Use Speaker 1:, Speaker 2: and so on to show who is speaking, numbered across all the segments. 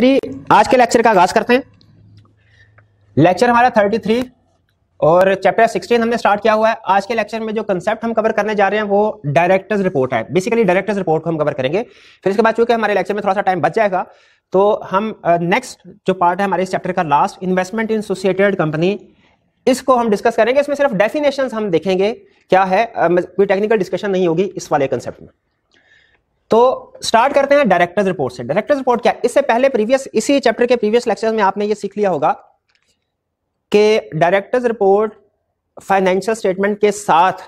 Speaker 1: Three आज के lecture का आगाज करते हैं लेक्चर हमारा थर्टी थ्री और चैप्टर सिक्सटीन हमने स्टार्ट किया हुआ है आज के लेक्चर में जो कंसेप्ट हम कवर करने जा रहे हैं वो डायरेक्टर्स रिपोर्ट है बेसिकली डायरेक्टर्स रिपोर्ट को हम कवर करेंगे फिर इसके बाद चूंकि हमारे लेक्चर में थोड़ा सा टाइम बच जाएगा तो हम नेक्स्ट uh, जो पार्ट है हमारे इस चैप्टर का last investment in associated company इसको हम डिस्कस करेंगे इसमें सिर्फ डेफिनेशन हम देखेंगे क्या है uh, कोई टेक्निकल डिस्कशन नहीं होगी इस वाले कंसेप्ट में तो स्टार्ट करते हैं डायरेक्टर्स रिपोर्ट से डायरेक्टर्स रिपोर्ट क्या इससे पहले प्रीवियस इसी चैप्टर के प्रीवियस लेक्चर में आपने ये सीख लिया होगा कि डायरेक्टर्स रिपोर्ट फाइनेंशियल स्टेटमेंट के साथ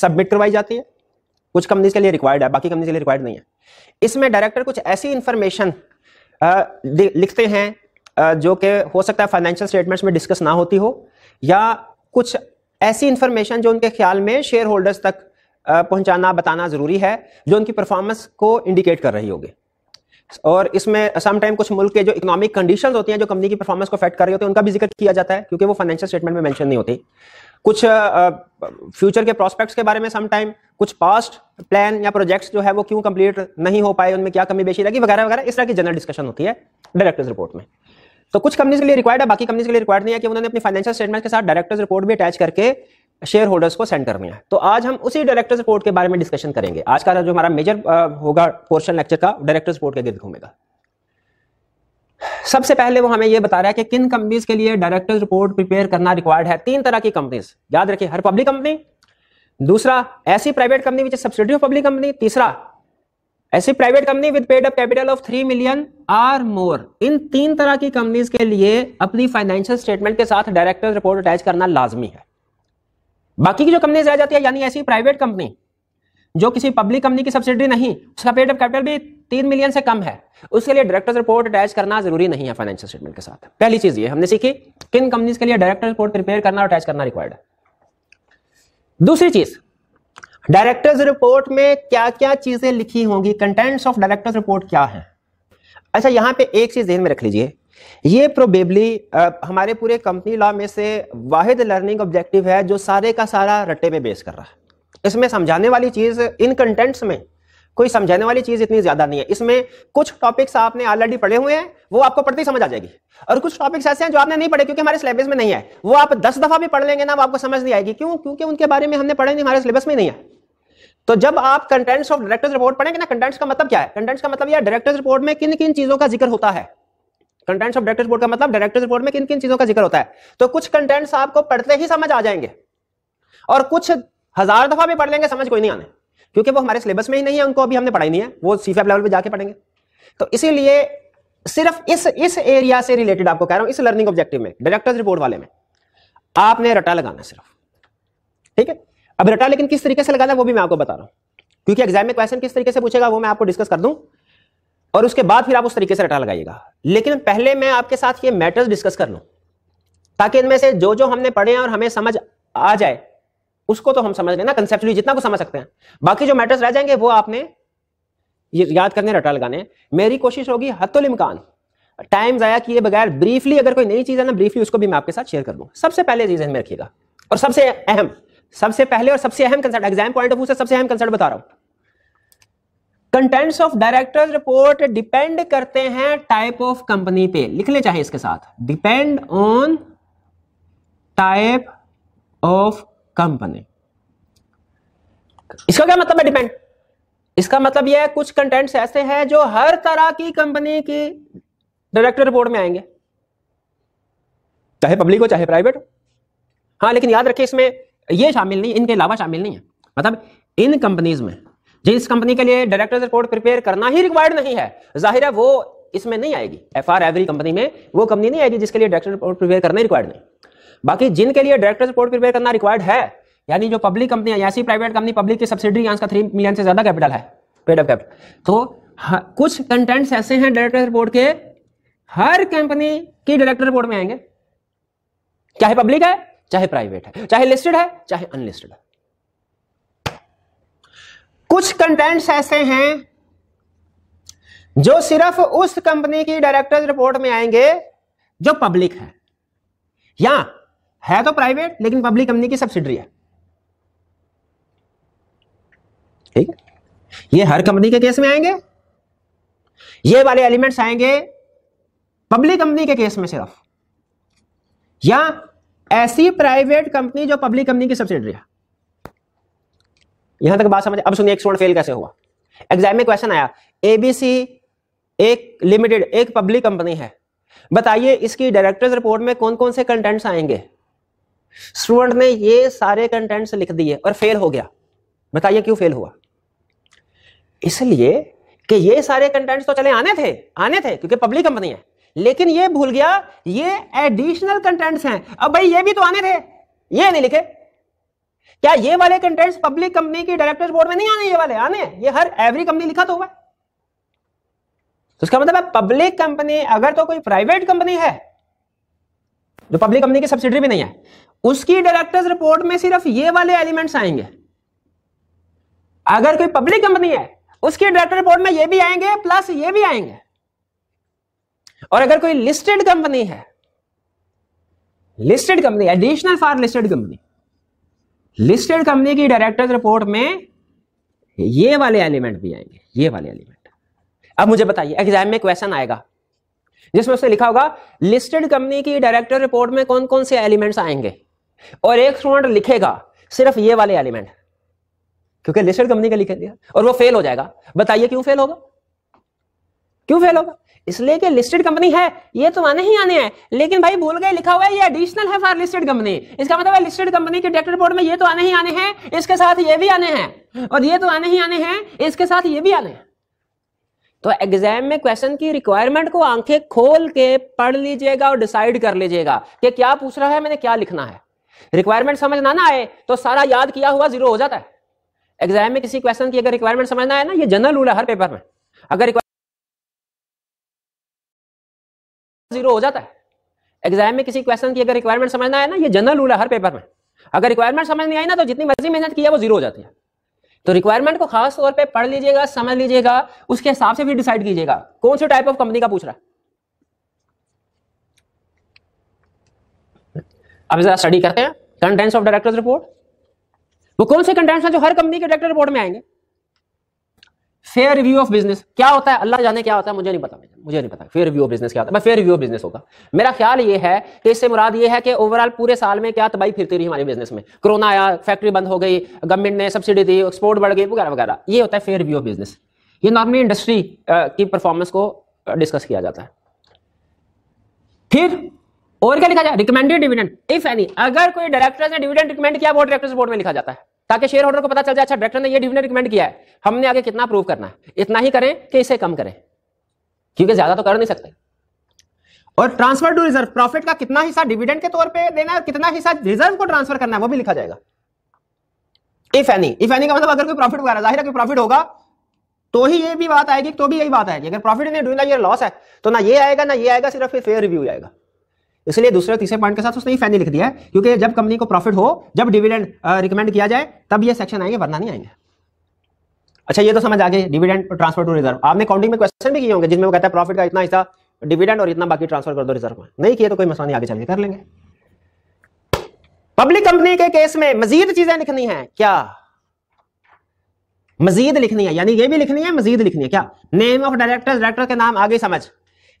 Speaker 1: सबमिट करवाई जाती है कुछ कंपनीज के लिए रिक्वायर्ड है बाकी कंपनीज के लिए रिक्वायर्ड नहीं है इसमें डायरेक्टर कुछ ऐसी इंफॉर्मेशन लिखते हैं जो कि हो सकता है फाइनेंशियल स्टेटमेंट्स में डिस्कस ना होती हो या कुछ ऐसी इंफॉर्मेशन जो उनके ख्याल में शेयर होल्डर्स तक पहुंचाना बताना ज़रूरी है जो उनकी परफॉर्मेंस को इंडिकेट कर रही होगी और इसमें समटाइम कुछ मुल्क के जो इकोनॉमिक कंडीशंस होती हैं जो कंपनी की परफॉर्मेंस को अफेक्ट कर रही होती है उनका भी जिक्र किया जाता है क्योंकि वो फाइनेंशियल स्टेटमेंट में मेंशन नहीं होती कुछ फ्यूचर के प्रोस्पेक्ट्स के बारे में समटाइम कुछ पास्ट प्लान या प्रोजेक्ट्स जो है वो क्यों कंप्लीट नहीं हो पाए उनमें क्या कमी बेची लगी वगैरह वगैरह इस तरह की जनरल डिस्कशन होती है डायरेक्टर्स रिपोर्ट में तो कुछ कंपनीज के लिए रिक्वायर्ड है बाकी कंपनीज के लिए रिक्वायर्ड नहीं है कि उन्होंने अपनी फाइनेंशियल स्टेटमेंट के साथ डायरेक्टर्स रिपोर्ट भी अटैच करके शेयर होल्डर्स को सेंटर में है तो आज हम उसी डायरेक्टर्स रिपोर्ट के बारे में डिस्कशन करेंगे आज का जो हमारा मेजर होगा पोर्शन लेक्चर का डायरेक्टर्स रिपोर्ट के गिर्द घूमेगा सबसे पहले वो हमें ये बता रहा है कि किन कंपनीज के लिए डायरेक्टर्स रिपोर्ट प्रिपेयर करना रिक्वायर्ड है तीन तरह की कंपनीज याद रखिए हर पब्लिक कंपनी दूसरा ऐसी private company which subsidy of public company तीसरा ऐसी private company with paid up capital of three million or more इन तीन तरह की कंपनीज के लिए अपनी फाइनेंशियल स्टेटमेंट के साथ डायरेक्टर्स रिपोर्ट अटैच करना लाजमी है बाकी की जो कंपनी रह जाती है यानी ऐसी प्राइवेट कंपनी जो किसी पब्लिक कंपनी की सब्सिडी नहीं उसका पेड ऑफ कैपिटल भी तीन मिलियन से कम है उसके लिए डायरेक्टर्स रिपोर्ट अटैच करना जरूरी नहीं है फाइनेंशियल स्टेटमेंट के साथ पहली चीज ये हमने सीखी किन कंपनीज के लिए डायरेक्टर रिपोर्ट प्रिपेयर करना और अटैच करना रिक्वायर्ड है दूसरी चीज डायरेक्टर्स रिपोर्ट में क्या क्या चीजें लिखी होंगी कंटेंट्स ऑफ डायरेक्टर्स रिपोर्ट क्या है अच्छा यहां पे एक चीज ध्यान में रख लीजिए ये प्रोबेबली हमारे पूरे कंपनी लॉ में से वाहिद लर्निंग ऑब्जेक्टिव है जो सारे का सारा रट्टे पे बेस कर रहा है इसमें समझाने वाली चीज इन कंटेंट्स में कोई समझाने वाली चीज इतनी ज्यादा नहीं है इसमें कुछ टॉपिक्स आपने ऑलरेडी पढ़े हुए हैं वो आपको पढ़ते ही समझ आ जाएगी और कुछ टॉपिक्स ऐसे हैं जो आपने नहीं पढ़े क्योंकि हमारे सिलेबस में नहीं है वो आप दस दफा भी पढ़ लेंगे ना आपको समझ नहीं आएगी क्यों क्योंकि उनके बारे में हमने पढ़े नहीं हमारे सिलेबस में नहीं है तो जब आप कंटेंट्स ऑफ डायरेक्टर्स रिपोर्ट पढ़ेंगे ना कंटेंट्स का मतलब क्या है कंटेंट्स का मतलब यह डायरेक्टर्स रिपोर्ट में किन किन चीजों का जिक्र होता है कंटेंट्स ऑफ डायरेक्टर रिपोर्ट का मतलब डायरेक्टर रिपोर्ट में किन किन चीजों का जिक्र होता है तो कुछ कंटेंट्स आपको पढ़ते ही समझ आ जाएंगे और कुछ हजार दफा भी पढ़ लेंगे समझ कोई नहीं आने क्योंकि वो हमारे सिलेबस में ही नहीं है उनको अभी हमने पढ़ाई नहीं है वो सी लेवल पर जाके पढ़ेंगे तो इसीलिए सिर्फ इस इस एरिया से रिलेटेड आपको कह रहा हूं इस लर्निंग ऑब्जेक्टिव में डायरेक्टर्स रिपोर्ट वाले में आपने रटा लगाना सिर्फ ठीक है अब रटा लेकिन किस तरीके से लगाना वो भी मैं आपको बता रहा हूं क्योंकि एग्जाम में क्वेश्चन किस तरीके से पूछेगा वो मैं आपको डिस्कस कर दूं और उसके बाद फिर आप उस तरीके से रटा लगाइएगा लेकिन पहले मैं आपके साथ ये मैटर्स डिस्कस कर लूं ताकि इनमें से जो जो हमने पढ़े हैं और हमें समझ आ जाए उसको तो हम समझ लेना कंसेप्चुअली जितना को समझ सकते हैं बाकी जो मैटर्स रह जाएंगे वो आपने ये याद करने रटा लगाने मेरी कोशिश होगी हतुल टाइम जया किए बगैर ब्रीफली अगर कोई नई चीज है ना ब्रीफली उसको भी मैं आपके साथ शेयर कर दूँ सबसे पहले चीज में रखिएगा और सबसे अहम सबसे पहले और सबसे अहम concept exam point of view से सबसे अहम कंसेप्ट बता रहा हूँ contents of directors report depend करते हैं टाइप ऑफ कंपनी पे लिख ले चाहे इसके साथ depend on type of company इसका क्या मतलब है डिपेंड इसका मतलब यह है कुछ कंटेंट्स ऐसे हैं जो हर तरह की कंपनी की डायरेक्टर रिपोर्ट में आएंगे चाहे पब्लिक हो चाहे प्राइवेट हो हाँ लेकिन याद रखिए इसमें ये शामिल नहीं इनके अलावा शामिल नहीं है मतलब इन कंपनीज में जिस कंपनी के लिए डायरेक्टर रिपोर्ट प्रिपेयर करना ही रिक्वायर्ड नहीं है जाहिर है वो इसमें नहीं आएगी एफ आर एवरी कंपनी में वो कंपनी नहीं आएगी जिसके लिए डायरेक्टर रिपोर्ट प्रिपेयर करना रिक्वायर्ड नहीं बाकी जिनके लिए डायरेक्टर रिपोर्ट प्रिपेयर करना रिक्वायर्ड है यानी जो पब्लिक कंपनी है ऐसी प्राइवेट कंपनी पब्लिक की सब्सिडी का थ्री मिलियन से ज्यादा कैपिटल है पेड ऑफ कैपिटल तो कुछ कंटेंट्स ऐसे हैं डायरेक्टर रिपोर्ट के हर कंपनी की डायरेक्टर रिपोर्ट में आएंगे चाहे पब्लिक है चाहे प्राइवेट है चाहे लिस्टेड है चाहे अनलिस्टेड है कुछ कंटेंट्स ऐसे हैं जो सिर्फ उस कंपनी की डायरेक्टर्स रिपोर्ट में आएंगे जो पब्लिक है या है तो प्राइवेट लेकिन पब्लिक कंपनी की सब्सिडरी है ठीक ये हर कंपनी के केस में आएंगे ये वाले एलिमेंट्स आएंगे पब्लिक कंपनी के केस में सिर्फ या ऐसी प्राइवेट कंपनी जो पब्लिक कंपनी की सब्सिडरी है यहां तक बात समझ अब सुनिए एक स्टूडेंट फेल कैसे हुआ एग्जाम में क्वेश्चन आया एबीसी एक लिमिटेड एक पब्लिक कंपनी है बताइए इसकी डायरेक्टर्स रिपोर्ट में कौन कौन से कंटेंट्स आएंगे स्टूडेंट ने ये सारे कंटेंट्स लिख दिए और फेल हो गया बताइए क्यों फेल हुआ इसलिए कि ये सारे कंटेंट्स तो चले आने थे आने थे क्योंकि पब्लिक कंपनी है लेकिन ये भूल गया ये एडिशनल कंटेंट्स हैं अब भाई ये भी तो आने थे ये नहीं लिखे क्या ये वाले कंटेंट्स पब्लिक कंपनी के डायरेक्टर्स बोर्ड में नहीं आने ये वाले आने ये हर एवरी कंपनी लिखा तो हुआ है तो इसका मतलब है पब्लिक कंपनी अगर तो कोई प्राइवेट कंपनी है जो पब्लिक कंपनी की सब्सिडी भी नहीं है उसकी डायरेक्टर्स रिपोर्ट में सिर्फ ये वाले एलिमेंट्स आएंगे अगर कोई पब्लिक कंपनी है उसकी डायरेक्टर रिपोर्ट में ये भी आएंगे प्लस ये भी आएंगे और अगर कोई लिस्टेड कंपनी है listed company additional for listed company listed company की डायरेक्टर्स रिपोर्ट में ये वाले एलिमेंट भी आएंगे ये वाले एलिमेंट अब मुझे बताइए एग्जाम में क्वेश्चन आएगा जिसमें उसने लिखा होगा लिस्टेड कंपनी की डायरेक्टर रिपोर्ट में कौन कौन से एलिमेंट्स आएंगे और एक स्टूडेंट लिखेगा सिर्फ ये वाले एलिमेंट क्योंकि लिस्टेड कंपनी का लिखे दिया और वो फेल हो जाएगा बताइए क्यों फेल होगा क्यों फेल होगा इसलिए कि लिस्टेड कंपनी है ये तो आने ही आने हैं लेकिन भाई भूल गए लिखा हुआ है ये एडिशनल है फॉर लिस्टेड कंपनी इसका मतलब है लिस्टेड कंपनी के डायरेक्टर बोर्ड में ये तो आने ही आने हैं इसके साथ ये भी आने हैं और ये तो आने ही आने हैं इसके साथ ये भी आने हैं तो एग्जाम में क्वेश्चन की रिक्वायरमेंट को आंखें खोल के पढ़ लीजिएगा और डिसाइड कर लीजिएगा कि क्या पूछ रहा है मैंने क्या लिखना है रिक्वायरमेंट समझ ना आए तो सारा याद किया हुआ जीरो हो जाता है एग्जाम में किसी क्वेश्चन की अगर रिक्वायरमेंट समझना है ना ये जनरल रूल है हर पेपर में अगर जीरो हो जाता है एग्जाम में किसी क्वेश्चन की अगर रिक्वायरमेंट समझना है ना ये जनरल रूल है हर पेपर में अगर रिक्वायरमेंट समझ नहीं आई ना तो जितनी मर्जी मेहनत किया वो जीरो हो जाती है तो रिक्वायरमेंट को खास तौर पे पढ़ लीजिएगा समझ लीजिएगा उसके हिसाब से फिर डिसाइड कीजिएगा कौन से टाइप ऑफ कंपनी का पूछ रहा है अब जरा स्टडी करते हैं कंटेंट्स ऑफ डायरेक्टर्स रिपोर्ट वो कौन से कंटेंट्स हैं जो हर कंपनी के डायरेक्टर रिपोर्ट में आएंगे फेयर रिव्यू ऑफ बिजनेस क्या होता है अल्लाह जाने क्या होता है मुझे नहीं पता मुझे नहीं पता फेयर रिव्यू ऑफ बिजनेस क्या होता है फेयर रिव्यू ऑफ बिजनेस होगा मेरा ख्याल ये है कि इससे मुराद ये है कि ओवरऑल पूरे साल में क्या तबाही फिरती रही हमारे बिजनेस में कोरोना आया फैक्ट्री बंद हो गई गवर्नमेंट ने सब्सिडी दी एक्सपोर्ट बढ़ गई वगैरह वगैरह ये होता है फेयर रिव्यू ऑफ बिजनेस ये नॉर्मली इंडस्ट्री की परफॉर्मेंस को डिस्कस किया जाता है फिर और क्या लिखा जाए रिकमेंडेड डिविडेंड इफ एनी अगर कोई डायरेक्टर्स ने डिविडेंड रिकमेंड किया वो डायरेक्टर्स बोर्ड में लिखा जाता है ताकि शेयर होल्डर को पता चल जाए अच्छा डायरेक्टर ने ये डिविडेंड रिकमेंड किया है हमने आगे कितना प्रूव करना है इतना ही करें कि इसे कम करें क्योंकि ज्यादा तो कर नहीं सकते और ट्रांसफर टू रिजर्व प्रॉफिट का कितना हिस्सा डिविडेंड के तौर पे देना है कितना हिस्सा रिजर्व को ट्रांसफर करना है वो भी लिखा जाएगा इफ एनी इफ एनी का मतलब अगर कोई प्रॉफिट वगैरह जाहिर है कोई प्रॉफिट होगा तो ही ये भी बात आएगी तो भी यही बात आएगी अगर प्रॉफिट नहीं डूइंग ईयर लॉस है तो ना ये आएगा ना ये आएगा सिर्फ फेयर रिव्यू आएगा इसलिए दूसरे तीसरे पॉइंट के साथ उसने फैनी लिख दिया है क्योंकि जब कंपनी को प्रॉफिट हो जब डिविडेंड रिकमेंड किया जाए तब ये सेक्शन आएंगे वरना नहीं आएंगे अच्छा ये तो समझ आगे गए डिविडेंड ट्रांसफर टू रिजर्व आपने काउंटिंग में क्वेश्चन भी किए होंगे जिसमें वो कहता है प्रॉफिट का इतना हिस्सा डिविडेंड और इतना बाकी ट्रांसफर कर दो रिजर्व में नहीं किए तो कोई मसला नहीं आगे के कर लेंगे पब्लिक कंपनी के केस में मजीद चीजें लिखनी है क्या मजीद लिखनी है यानी ये भी लिखनी है मजीद लिखनी है क्या नेम ऑफ डायरेक्टर डायरेक्टर के नाम आगे समझ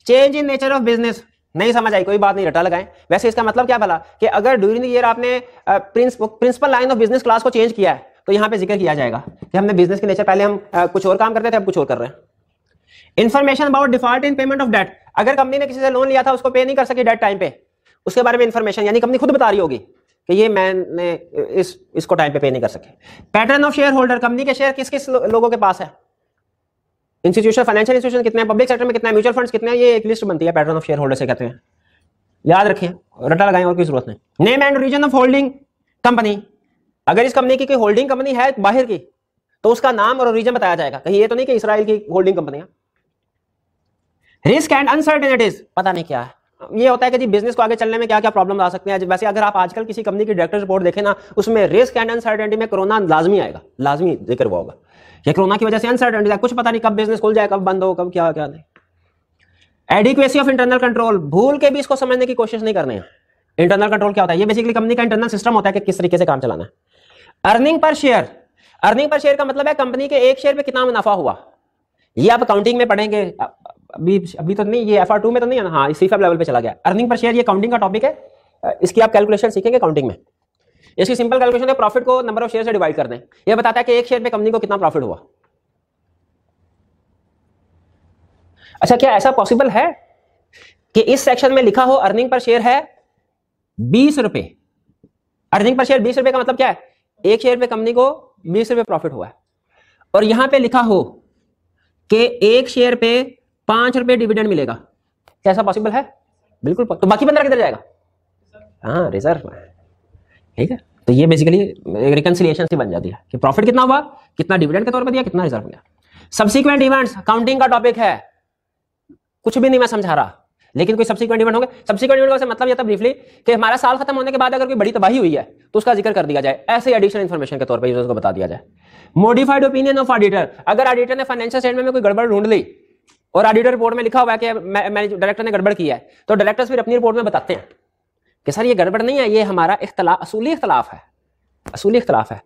Speaker 1: change in nature of business नहीं समझ आई कोई बात नहीं रटा लगाएं वैसे इसका मतलब क्या भला कि अगर ड्यूरिंग ईयर आपने principal line of business class को चेंज किया है तो यहां पे जिक्र किया जाएगा कि हमने बिजनेस के नेचर पहले हम आ, कुछ और काम करते थे अब कुछ और कर रहे हैं information about default in payment of debt अगर कंपनी ने किसी से लोन लिया था उसको पे नहीं कर सके डेट टाइम पे उसके बारे में इन्फॉर्मेशन यानी कंपनी खुद बता रही होगी कि ये मैंने इस इसको टाइम पे पे नहीं कर सके pattern of share shareholder company के शेयर किस किस लो, लोगों के पास है इंस्टीट्यूशन फाइनेंशियल इंस्टीट्यूशन कितने पब्लिक सेक्टर में कितना म्यूचुअल फंड्स कितने ये एक लिस्ट बनती है पैटर्न ऑफ शेयर होल्डर से कहते हैं याद रखिए रटा लगाएं और कोई जरूरत नहीं name and reason of holding company अगर इस कंपनी की कोई होल्डिंग कंपनी है बाहर की तो उसका नाम और रीजन बताया जाएगा कहीं ये तो नहीं कि इसराइल की होल्डिंग कंपनियां रिस्क एंड अनसर्टेनिटीज पता नहीं क्या है ये होता है कि जी बिजनेस को आगे चलने में क्या क्या प्रॉब्लम आ सकते हैं वैसे अगर आप आजकल किसी कंपनी की डायरेक्टर रिपोर्ट देखें ना उसमें रिस्क एंड अनसर्टेनिटी में कोरोना लाजमी आएगा लाजमी जिक्र हुआ होगा ये कोरोना की वजह से अनसर्टेनिटी है कुछ पता नहीं कब बिजनेस खुल जाए कब बंद हो कब क्या क्या नहीं एडिक्वेसी ऑफ इंटरनल कंट्रोल भूल के भी इसको समझने की कोशिश नहीं करनी है इंटरनल कंट्रोल क्या होता है ये बेसिकली कंपनी का इंटरनल सिस्टम होता है कि किस तरीके से काम चलाना है earning per share earning per share का मतलब है कंपनी के एक शेयर पे कितना मुनाफा हुआ ये आप काउंटिंग में पढ़ेंगे अभी अभी तो नहीं ये एफ आर टू में तो नहीं है ना हाँ सी लेवल पे चला गया अर्निंग पर शेयर ये काउंटिंग का टॉपिक है इसकी आप कैलकुलेशन सीखेंगे काउंटिंग में इसकी सिंपल कैलकुलेशन है प्रॉफिट को नंबर ऑफ शेयर से डिवाइड कर दें ये बताता है कि एक शेयर पे कंपनी को कितना प्रॉफिट हुआ अच्छा क्या ऐसा पॉसिबल है कि इस सेक्शन में लिखा हो अर्निंग पर शेयर है बीस रुपए अर्निंग पर शेयर बीस रुपए का मतलब क्या है एक शेयर पे कंपनी को बीस रुपए प्रॉफिट हुआ है और यहां पे लिखा हो कि एक शेयर पे पांच रुपए डिविडेंड मिलेगा कैसा पॉसिबल है बिल्कुल तो बाकी पंद्रह किधर जाएगा हाँ रिजर्व ठीक है तो ये बेसिकली रिकनसिलियेशन से बन जाती है कि प्रॉफिट कितना हुआ कितना डिविडेंड के तौर पर दिया कितना रिजर्व मिला सब्सिक्वेंट इवेंट्स काउंटिंग का टॉपिक है कुछ भी नहीं मैं समझा रहा लेकिन कोई सब्सिक्वेंट इवेंट होंगे सब्सिक्वेंट इवेंट का मतलब यह था ब्रीफली कि हमारा साल खत्म होने के बाद अगर कोई बड़ी तबाही हुई है तो उसका जिक्र कर दिया जाए ऐसे एडिशनल इन्फॉर्मेशन के तौर पर उसको बता दिया जाए मॉडिफाइड ओपिनियन ऑफ ऑडिटर अगर ऑडिटर ने फाइनेंशियल स्टेटमेंट में कोई गड़बड़ ढूंढ ली और ऑडिटर रिपोर्ट में लिखा हुआ है कि डायरेक्टर ने गड़बड़ किया है तो डायरेक्टर्स फिर अपनी रिपोर्ट में बताते हैं कि सर ये गड़बड़ नहीं है ये हमारा इख्तलाफ असूली इख्तलाफ है असूली इख्तलाफ है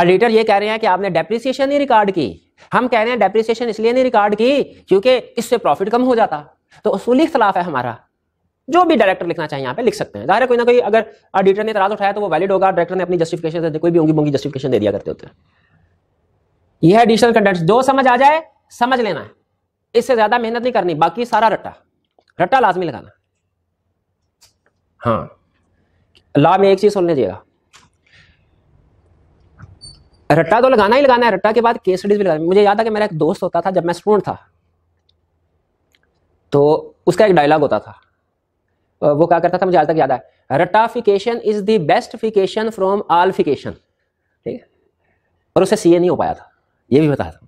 Speaker 1: ऑडिटर ये कह रहे हैं कि आपने डेप्रिसिएशन नहीं रिकॉर्ड की हम कह रहे हैं डेप्रिसिएशन इसलिए नहीं रिकॉर्ड की क्योंकि इससे प्रॉफिट कम हो जाता तो उसूली इख्तलाफ है हमारा जो भी डायरेक्टर लिखना चाहिए यहाँ पे लिख सकते हैं ज़ाहिर है कोई ना कोई अगर एडिटर ने तराज उठाया तो वो वैलिड होगा डायरेक्टर ने अपनी जस्टिफिकेशन दे कोई भी होंगी मोंगी जस्टिफिकेशन दे दिया करते होते हैं यह है एडिशनल कंटेंट जो समझ आ जाए समझ लेना है इससे ज़्यादा मेहनत नहीं करनी बाकी सारा रट्टा रट्टा लाजमी लगाना हाँ ला में एक चीज़ सुन लीजिएगा रट्टा तो लगाना ही लगाना है रट्टा के बाद केस स्टडीज भी लगाना मुझे याद है कि मेरा एक दोस्त होता था जब मैं स्टूडेंट था तो उसका एक डायलॉग होता था वो क्या करता था मुझे आज तक याद है रटाफिकेशन इज द बेस्ट फिकेशन फ्रॉम आल फिकेशन ठीक है और उसे सीए नहीं हो पाया था ये भी बताया था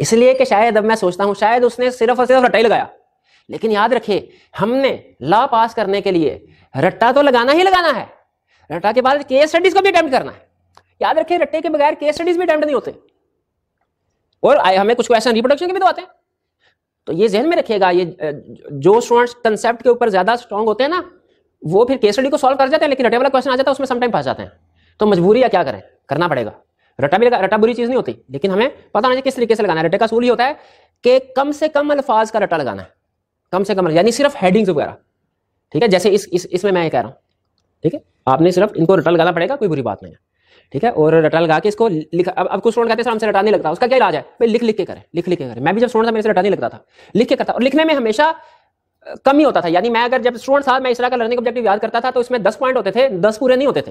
Speaker 1: इसलिए कि शायद अब मैं सोचता हूं शायद उसने सिर्फ और सिर्फ रटाई ही लगाया लेकिन याद रखिए हमने ला पास करने के लिए रट्टा तो लगाना ही लगाना है रट्टा के बाद केस स्टडीज को भी अटेम्प्ट करना है याद रखिए रट्टे के बगैर केस स्टडीज भी अटैम्प्ट नहीं होते और हमें कुछ क्वेश्चन रिप्रोडक्शन के भी तो आते हैं तो ये जहन में रखिएगा ये जो स्टूडेंट्स कंसेप्ट के ऊपर ज्यादा स्ट्रांग होते हैं ना वो फिर केस को सॉल्व कर जाते हैं लेकिन रटे वाला क्वेश्चन आ जाता है उसमें समटाइम फंस जाते हैं तो मजबूरी या क्या करें करना पड़ेगा रटा भी रटा बुरी चीज़ नहीं होती लेकिन हमें पता नहीं किस तरीके से लगाना है रटे का सूल ही होता है कि कम से कम अल्फाज का रटा लगाना है कम से कम यानी सिर्फ हेडिंग्स वगैरह ठीक है जैसे इस इसमें इस मैं ये कह रहा हूँ ठीक है आपने सिर्फ इनको रटा लगाना पड़ेगा कोई बुरी बात नहीं है ठीक है और रटा लगा के इसको लिखा अब अब कुछ स्टूडेंट कहते हैं हमसे रटा नहीं लगता उसका क्या इलाज है भाई लिख लिख के करें लिख लिख के करें मैं भी जब स्टूडेंट था मेरे से रटा नहीं लगता था लिख के करता और लिखने में हमेशा कम ही होता था यानी मैं अगर जब स्टूडेंट था मैं इस तरह का लर्निंग ऑब्जेक्टिव याद करता था तो इसमें दस पॉइंट होते थे दस पूरे नहीं होते थे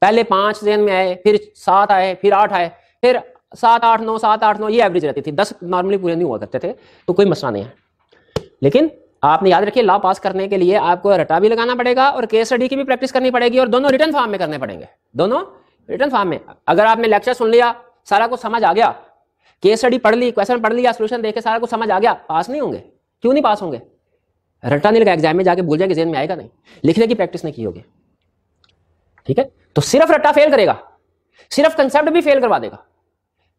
Speaker 1: पहले पांच दिन में आए फिर सात आए फिर आठ आए फिर सात आठ नौ सात आठ नौ ये एवरेज रहती थी दस नॉर्मली पूरे नहीं हुआ करते थे तो कोई मसला नहीं है लेकिन आपने याद रखिए लॉ पास करने के लिए आपको रटा भी लगाना पड़ेगा और केस स्टडी की भी प्रैक्टिस करनी पड़ेगी और दोनों रिटर्न फॉर्म में करने पड़ेंगे दोनों रिटर्न फॉर्म में अगर आपने लेक्चर सुन लिया सारा कुछ समझ आ गया केस स्टडी पढ़ ली क्वेश्चन पढ़ लिया सोल्यूशन देखे सारा कुछ समझ आ गया पास नहीं होंगे क्यों नहीं पास होंगे रटा नहीं लगा एग्जाम में जाके भूल जाएगा जेन में आएगा नहीं लिखने की प्रैक्टिस नहीं की होगी ठीक है तो सिर्फ रट्टा फेल करेगा सिर्फ कंसेप्ट भी फेल करवा देगा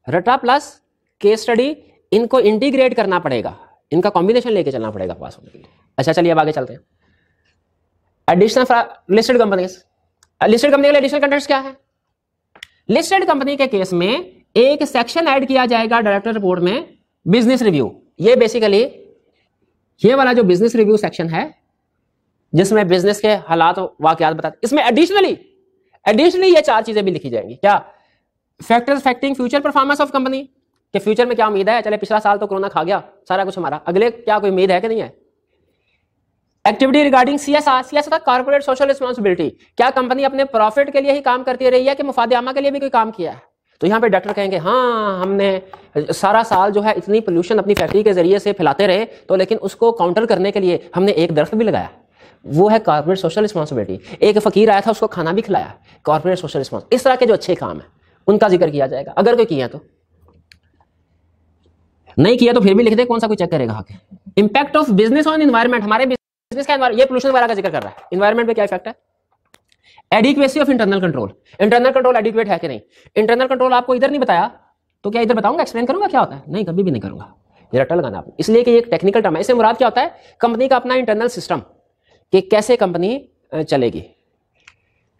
Speaker 1: रटा प्लस के स्टडी इनको इंटीग्रेट करना पड़ेगा इनका कॉम्बिनेशन लेके चलना पड़ेगा पास होने के लिए अच्छा चलिए अब आगे चलते हैं additional listed companies listed company के लिए एडिशनल कंटेंट्स क्या है लिस्टेड कंपनी के केस में एक सेक्शन ऐड किया जाएगा डायरेक्टर रिपोर्ट में बिजनेस रिव्यू ये बेसिकली ये वाला जो बिजनेस रिव्यू सेक्शन है जिसमें बिजनेस के हालात वाकयात बताते इसमें एडिशनली एडिशनली ये चार चीजें भी लिखी जाएंगी क्या factors affecting future performance of company के फ्यूचर में क्या उम्मीद है चले पिछला साल तो कोरोना खा गया सारा कुछ हमारा अगले क्या कोई उम्मीद है कि नहीं है activity regarding CSR CSR corporate social responsibility क्या कंपनी अपने प्रॉफिट के लिए ही काम करती रही है कि मुफादियामा के लिए भी कोई काम किया है तो यहाँ पे डॉक्टर कहेंगे हाँ हमने सारा साल जो है इतनी पोल्यूशन अपनी फैक्ट्री के जरिए से फैलाते रहे तो लेकिन उसको काउंटर करने के लिए हमने एक दरख्त भी लगाया वो है कॉर्पोरेट सोशल रिस्पॉन्सिबिलिटी एक फकीर आया था उसको खाना भी खिलाया कॉर्पोरेट सोशल रिस्पॉन्स इस तरह के जो अच्छे काम है उनका जिक्र किया जाएगा अगर कोई किया तो नहीं किया तो फिर भी लिख दे कौन सा कोई चेक करेगा impact of business on environment हमारे ये पोल्यूशन वगैरह का जिक्र कर रहा है इन्वायरमेंट में क्या इफेक्ट है adequacy of internal control internal control adequate है कि नहीं इंटरनल कंट्रोल आपको इधर नहीं बताया तो क्या इधर बताऊंगा एक्सप्लेन करूंगा क्या होता है नहीं कभी भी नहीं करूंगा ये रट्टा लगाना आप इसलिए कि ये एक टेक्निकल टर्म है इससे मुराद क्या होता है कंपनी का अपना इंटरनल सिस्टम कि कैसे कंपनी चलेगी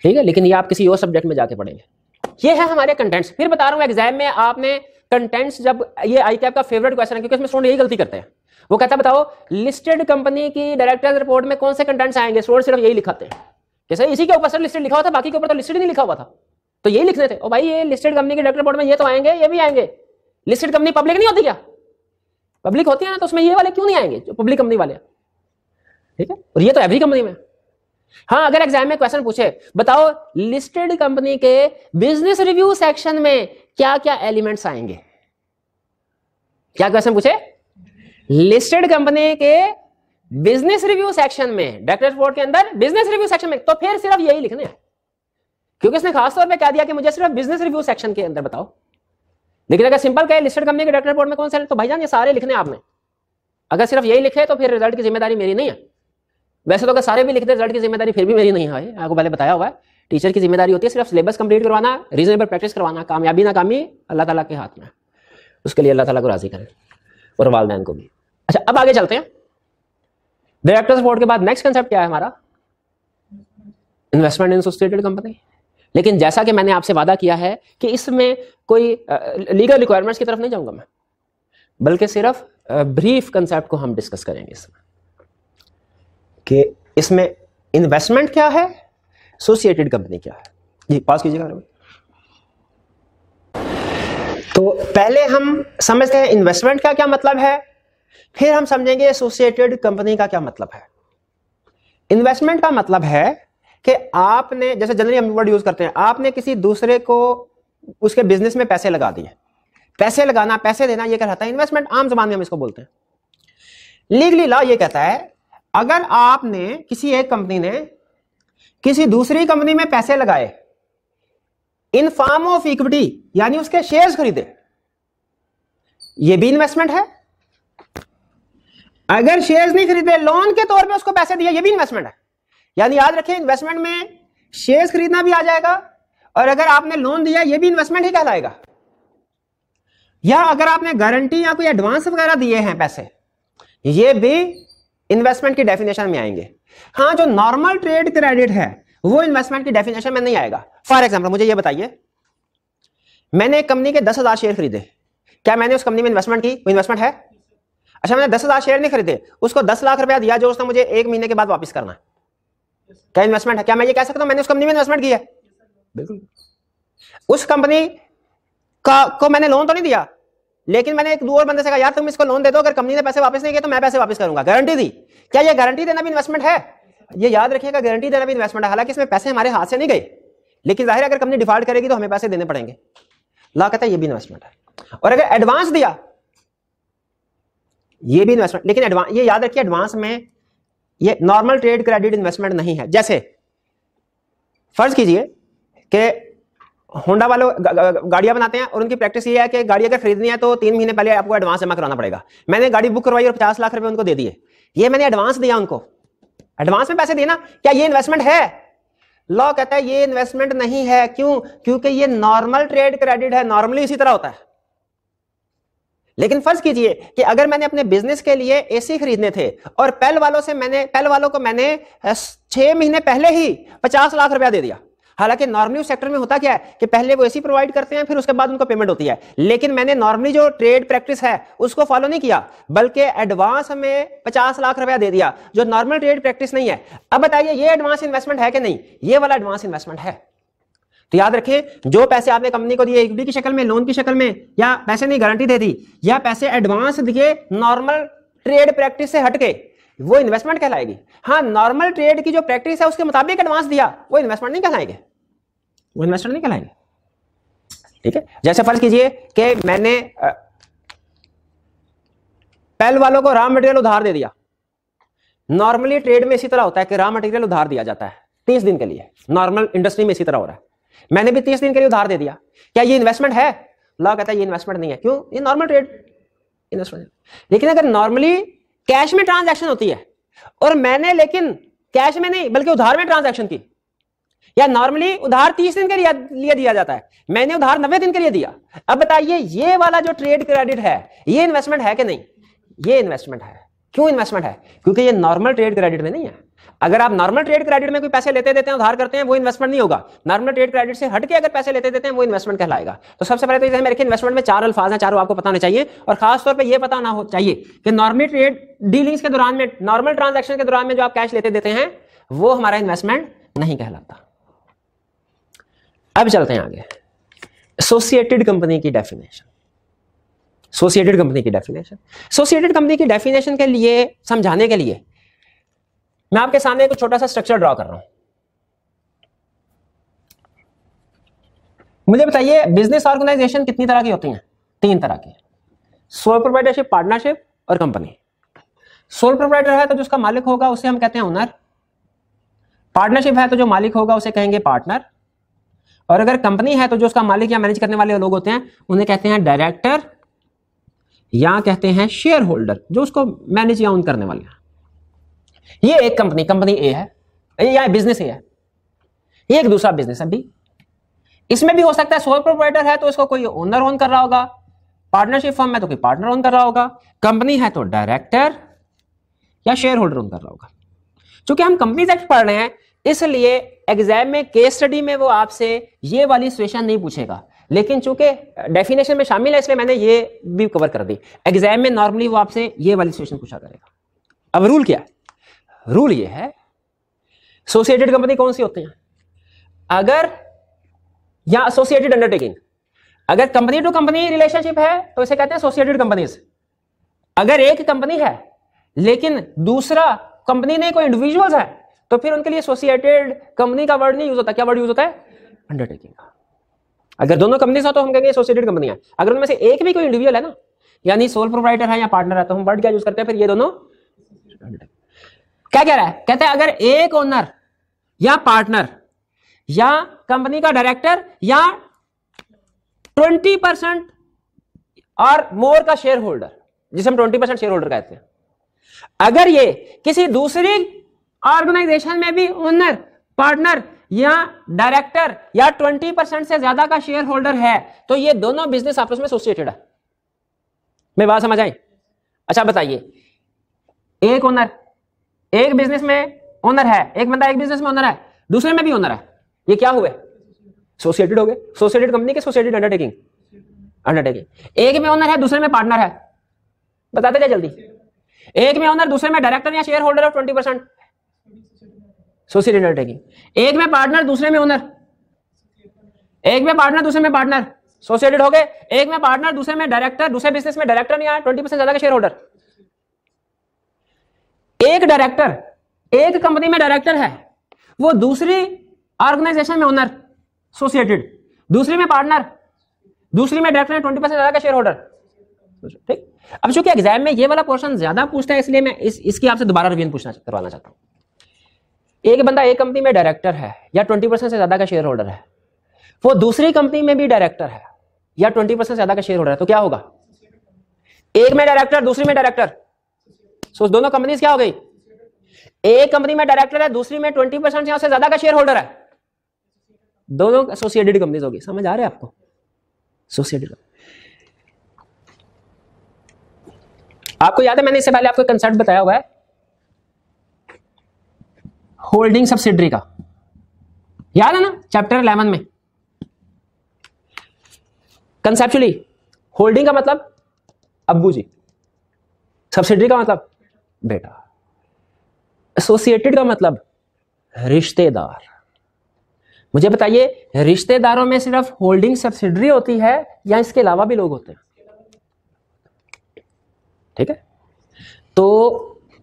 Speaker 1: ठीक है लेकिन ये आप किसी और सब्जेक्ट में जाके पढ़ेंगे ये है हमारे कंटेंट्स फिर बता रहा हूँ एग्जाम में आपने कंटेंट्स जब ये आई कैप का फेवरेट क्वेश्चन है क्योंकि इसमें स्टूडेंट यही गलती करते हैं वो कहता बताओ लिस्टेड कंपनी की डायरेक्टर रिपोर्ट में कौन से कंटेंट्स आएंगे स्टोर सिर्फ यही लिखाते हैं जैसे इसी के ऊपर सर लिस्टेड लिखा हुआ था बाकी के ऊपर तो लिस्टेड नहीं लिखा हुआ था तो यही लिखने थे और भाई ये लिस्टेड कंपनी के डायरेक्टर रिपोर्ट में ये तो आएंगे ये भी आएंगे लिस्टेड कंपनी पब्लिक नहीं होती क्या पब्लिक होती है ना तो उसमें ये वाले क्यों नहीं आएंगे जो पब्लिक कंपनी वाले ठीक है और ये तो एवरी कंपनी में हाँ अगर एग्जाम में क्वेश्चन पूछे बताओ लिस्टेड कंपनी के बिजनेस रिव्यू सेक्शन में क्या क्या एलिमेंट्स आएंगे क्या क्वेश्चन पूछे लिस्टेड कंपनी के बिजनेस रिव्यू सेक्शन में डायरेक्टर रिपोर्ट के अंदर बिजनेस रिव्यू सेक्शन में तो फिर सिर्फ यही लिखने हैं क्योंकि इसने खासतौर पर क्या दिया कि मुझे सिर्फ बिजनेस रिव्यू सेक्शन के अंदर बताओ लेकिन अगर सिंपल कहे लिस्टेड कंपनी के डायरेक्टर रिपोर्ट में कौन सा तो भाईजान ये सारे लिखने आपने अगर सिर्फ यही लिखे तो फिर रिजल्ट की जिम्मेदारी मेरी नहीं है वैसे तो अगर सारे भी लिखते रिजल्ट की जिम्मेदारी फिर भी मेरी नहीं है आपको पहले बताया हुआ है टीचर की जिम्मेदारी होती है सिर्फ सिलेबस कंप्लीट करवाना रीजनेबल प्रैक्टिस करवाना कामयाबी नाकामी अल्लाह ताला के हाथ में उसके लिए अल्लाह ताला को राजी करें और वालदेन को भी अच्छा अब आगे चलते हैं डायरेक्टर्स बोर्ड के बाद नेक्स्ट कंसेप्ट क्या है हमारा इन्वेस्टमेंट इन एसोसिएटेड कंपनी लेकिन जैसा कि मैंने आपसे वादा किया है कि इसमें कोई लीगल रिक्वायरमेंट्स की तरफ नहीं जाऊंगा मैं बल्कि सिर्फ ब्रीफ कंसेप्ट को हम डिस्कस करेंगे इसमें कि इसमें इन्वेस्टमेंट क्या है एसोसिएटेड कंपनी क्या है जी पास कीजिएगा तो पहले हम समझते हैं इन्वेस्टमेंट का क्या मतलब है फिर हम समझेंगे एसोसिएटेड कंपनी का क्या मतलब है इन्वेस्टमेंट का मतलब है कि आपने जैसे जनरली हम वर्ड यूज करते हैं आपने किसी दूसरे को उसके बिजनेस में पैसे लगा दिए पैसे लगाना पैसे देना यह कहता है इन्वेस्टमेंट आम जबान में हम इसको बोलते हैं लीगली लॉ ये कहता है अगर आपने किसी एक कंपनी ने किसी दूसरी कंपनी में पैसे लगाए इन फॉर्म ऑफ इक्विटी यानी उसके शेयर्स खरीदे ये भी इन्वेस्टमेंट है अगर शेयर्स नहीं खरीदे लोन के तौर पे उसको पैसे दिए ये भी इन्वेस्टमेंट है यानी याद रखें इन्वेस्टमेंट में शेयर्स खरीदना भी आ जाएगा और अगर आपने लोन दिया ये भी इन्वेस्टमेंट ही कहलाएगा या अगर आपने गारंटी या कोई एडवांस वगैरह दिए हैं पैसे ये भी इन्वेस्टमेंट की डेफिनेशन में आएंगे हाँ जो नॉर्मल ट्रेड क्रेडिट है वो इन्वेस्टमेंट की डेफिनेशन में नहीं आएगा फॉर एग्जाम्पल मुझे ये बताइए मैंने एक कंपनी के दस हजार शेयर खरीदे क्या मैंने उस कंपनी में इन्वेस्टमेंट की वो इन्वेस्टमेंट है अच्छा मैंने दस हजार शेयर नहीं खरीदे उसको दस लाख रुपया दिया जो उसने मुझे एक महीने के बाद वापस करना क्या इन्वेस्टमेंट है क्या मैं ये कह सकता हूं मैंने उस कंपनी में इन्वेस्टमेंट की है बिल्कुल उस कंपनी का को मैंने लोन तो नहीं दिया लेकिन मैंने एक दो और बंदे से कहा यार तुम इसको लोन दे दो अगर कंपनी ने पैसे वापस नहीं किए तो मैं पैसे वापस करूंगा गारंटी दी क्या ये गारंटी देना भी इन्वेस्टमेंट है ये याद रखिएगा गारंटी देना भी इन्वेस्टमेंट है हालांकि इसमें पैसे हमारे हाथ से नहीं गए लेकिन जाहिर अगर कंपनी डिफॉल्ट करेगी तो हमें पैसे देने पड़ेंगे ला कहता है ये भी इन्वेस्टमेंट है और अगर एडवांस दिया ये भी इन्वेस्टमेंट लेकिन ये याद रखिए एडवांस में ये नॉर्मल ट्रेड क्रेडिट इन्वेस्टमेंट नहीं है जैसे फर्ज कीजिए कि होंडा वालों गाड़ियां बनाते हैं और उनकी प्रैक्टिस ये है कि गाड़ी अगर खरीदनी है तो तीन महीने पहले आपको एडवांस जमा कराना पड़ेगा मैंने गाड़ी बुक करवाई और पचास लाख रुपए उनको दे दिए ये मैंने एडवांस दिया उनको एडवांस में पैसे देना क्या ये इन्वेस्टमेंट है लॉ कहता है ये इन्वेस्टमेंट नहीं है क्यों क्योंकि ये नॉर्मल ट्रेड क्रेडिट है नॉर्मली इसी तरह होता है लेकिन फर्ज कीजिए कि अगर मैंने अपने बिजनेस के लिए एसी खरीदने थे और पहल वालों से मैंने पहल वालों को मैंने छह महीने पहले ही पचास लाख रुपया दे दिया हालांकि नॉर्मली उस सेक्टर में होता क्या है कि पहले वो ए प्रोवाइड करते हैं फिर उसके बाद उनको पेमेंट होती है लेकिन मैंने नॉर्मली जो ट्रेड प्रैक्टिस है उसको फॉलो नहीं किया बल्कि एडवांस हमें पचास लाख रुपया दे दिया जो नॉर्मल ट्रेड प्रैक्टिस नहीं है अब बताइए ये एडवांस इन्वेस्टमेंट है कि नहीं ये वाला एडवांस इन्वेस्टमेंट है तो याद रखें जो पैसे आपने कंपनी को दिए इक्विटी की शक्ल में लोन की शक्ल में या पैसे नहीं गारंटी दे दी या पैसे एडवांस दिए नॉर्मल ट्रेड प्रैक्टिस से हटके वो इन्वेस्टमेंट कहलाएगी हाँ नॉर्मल ट्रेड की जो प्रैक्टिस है उसके मुताबिक एडवांस दिया वो इन्वेस्टमेंट नहीं कहलाएंगे वो इन्वेस्टमेंट नहीं कहलाएंगे ठीक है जैसे फर्ज कीजिए कि मैंने पहल वालों को रॉ मटेरियल उधार दे दिया नॉर्मली ट्रेड में इसी तरह होता है कि रॉ मटेरियल उधार दिया जाता है तीस दिन के लिए नॉर्मल इंडस्ट्री में इसी तरह हो रहा है मैंने भी तीस दिन के लिए उधार दे दिया क्या ये इन्वेस्टमेंट है लॉ कहता है ये इन्वेस्टमेंट नहीं है क्यों ये नॉर्मल ट्रेड इन्वेस्टमेंट लेकिन अगर नॉर्मली कैश में ट्रांजैक्शन होती है और मैंने लेकिन कैश में नहीं बल्कि उधार में ट्रांजैक्शन की या नॉर्मली उधार तीस दिन के लिए दिया जाता है मैंने उधार नब्बे दिन के लिए दिया अब बताइए ये वाला जो ट्रेड क्रेडिट है ये इन्वेस्टमेंट है कि नहीं ये इन्वेस्टमेंट है क्यों इन्वेस्टमेंट है क्योंकि ये नॉर्मल ट्रेड क्रेडिट में नहीं है अगर आप नॉर्मल ट्रेड क्रेडिट में कोई पैसे लेते देते हैं उधार करते हैं वो इन्वेस्टमेंट नहीं होगा नॉर्मल ट्रेड क्रेडिट से हटके अगर पैसे लेते देते हैं वो इन्वेस्टमेंट कहलाएगा तो सबसे पहले तो इसमें मेरे इन्वेस्टमेंट में चार अल्फाज हैं चारों आपको पता होना चाहिए और खासतौर पर यह पता ना हो चाहिए कि नॉर्मल ट्रेड डीलिंग्स के दौरान में नॉर्मल ट्रांजेक्शन के दौरान में जो आप कैश लेते देते हैं वो हमारा इन्वेस्टमेंट नहीं कहलाता अब चलते हैं आगे एसोसिएटेड कंपनी की डेफिनेशन एसोसिएटेड कंपनी की डेफिनेशन एसोसिएटेड कंपनी की डेफिनेशन के लिए समझाने के लिए मैं आपके सामने एक छोटा सा स्ट्रक्चर ड्रॉ कर रहा हूं मुझे बताइए बिजनेस ऑर्गेनाइजेशन कितनी तरह की होती हैं तीन तरह की सोल प्रोप्राइटरशिप पार्टनरशिप और कंपनी सोल प्रोप्राइटर है तो जो उसका मालिक होगा उसे हम कहते हैं ओनर पार्टनरशिप है तो जो मालिक होगा उसे कहेंगे पार्टनर और अगर कंपनी है तो जो उसका मालिक या मैनेज करने वाले लोग होते हैं उन्हें कहते हैं डायरेक्टर या कहते हैं शेयर होल्डर जो उसको मैनेज या ओन करने वाले हैं ये एक कंपनी कंपनी ए है या बिजनेस ए है ये एक दूसरा बिजनेस है बी इसमें भी हो सकता है सोल प्रोपराइटर है तो इसको कोई ओनर ऑन कर रहा होगा पार्टनरशिप फॉर्म है तो कोई पार्टनर ऑन कर रहा होगा कंपनी है तो डायरेक्टर या शेयर होल्डर ऑन कर रहा होगा चूंकि हम कंपनीज एक्ट पढ़ रहे हैं इसलिए एग्जाम में केस स्टडी में वो आपसे ये वाली सिचुएशन नहीं पूछेगा लेकिन चूंकि डेफिनेशन में शामिल है इसलिए मैंने ये भी कवर कर दी एग्जाम में नॉर्मली वो आपसे ये वाली सिचुएशन पूछा करेगा अब रूल क्या है रूल ये है एसोसिएटेड कंपनी कौन सी होती है अगर या एसोसिएटेड अंडरटेकिंग अगर कंपनी टू कंपनी रिलेशनशिप है तो इसे कहते हैं एसोसिएटेड कंपनीज अगर एक कंपनी है लेकिन दूसरा कंपनी नहीं कोई इंडिविजुअल्स है तो फिर उनके लिए एसोसिएटेड कंपनी का वर्ड नहीं यूज होता क्या वर्ड यूज होता है अंडरटेकिंग का अगर दोनों कंपनीज हो तो हम कहेंगे एसोसिएटेड कंपनी है अगर उनमें से एक भी कोई इंडिविजुअल है ना यानी सोल प्रोवाइडर है या पार्टनर है तो हम वर्ड क्या यूज करते हैं फिर ये दोनों क्या कह रहा है कहते हैं अगर एक ओनर या पार्टनर या कंपनी का डायरेक्टर या ट्वेंटी परसेंट और मोर का शेयर होल्डर जिसे हम ट्वेंटी परसेंट शेयर होल्डर कहते हैं अगर ये किसी दूसरी ऑर्गेनाइजेशन में भी ओनर पार्टनर या डायरेक्टर या 20 परसेंट से ज्यादा का शेयर होल्डर है तो ये दोनों बिजनेस आपस में एसोसिएटेड है मैं बात समझ आई अच्छा बताइए एक ओनर एक बिजनेस में ओनर है एक बंदा एक बिजनेस में ओनर है दूसरे में भी ओनर है ये क्या हुए सोसिएटेड हो गए सोसिएटेड कंपनी के सोसिएटेड अंडरटेकिंग अंडरटेकिंग एक में ओनर है दूसरे में पार्टनर है बताते जाए जल्दी एक में ओनर दूसरे में डायरेक्टर या shareholder of twenty percent associated undertaking एक में पार्टनर दूसरे में ओनर एक में पार्टनर दूसरे में पार्टनर सोसिएटेड हो गए एक में पार्टनर दूसरे में डायरेक्टर दूसरे बिजनेस में डायरेक्टर या ट्वेंटी परसेंट ज्यादा का शेयर होल्डर एक डायरेक्टर एक कंपनी में डायरेक्टर है वो दूसरी ऑर्गेनाइजेशन में ओनर एसोसिएटेड दूसरी में पार्टनर दूसरी में डायरेक्टर ट्वेंटी परसेंट ज्यादा का शेयर होल्डर ठीक अब चूंकि एग्जाम में ये वाला पोर्शन ज्यादा पूछता है इसलिए मैं इस, इसकी आपसे दोबारा रिव्यू पूछना करवाना चाहता हूँ एक बंदा एक कंपनी में डायरेक्टर है या ट्वेंटी परसेंट से ज्यादा का शेयर होल्डर है वो दूसरी कंपनी में भी डायरेक्टर है या ट्वेंटी परसेंट से ज्यादा का शेयर होल्डर है तो क्या होगा एक में डायरेक्टर दूसरी में डायरेक्टर सो so, दोनों कंपनीज क्या हो गई एक कंपनी में डायरेक्टर है दूसरी में ट्वेंटी परसेंट से ज्यादा का शेयर होल्डर है दोनों एसोसिएटेड कंपनीज होगी समझ आ रहे है आपको एसोसिएटेड आपको याद है मैंने इससे पहले आपको कंसेप्ट बताया हुआ है होल्डिंग सब्सिडरी का याद है ना चैप्टर इलेवन में कंसेप्चुअली होल्डिंग का मतलब अब्बू जी सब्सिडरी का मतलब बेटा एसोसिएटेड का मतलब रिश्तेदार मुझे बताइए रिश्तेदारों में सिर्फ होल्डिंग सब्सिडरी होती है या इसके अलावा भी लोग होते हैं ठीक है तो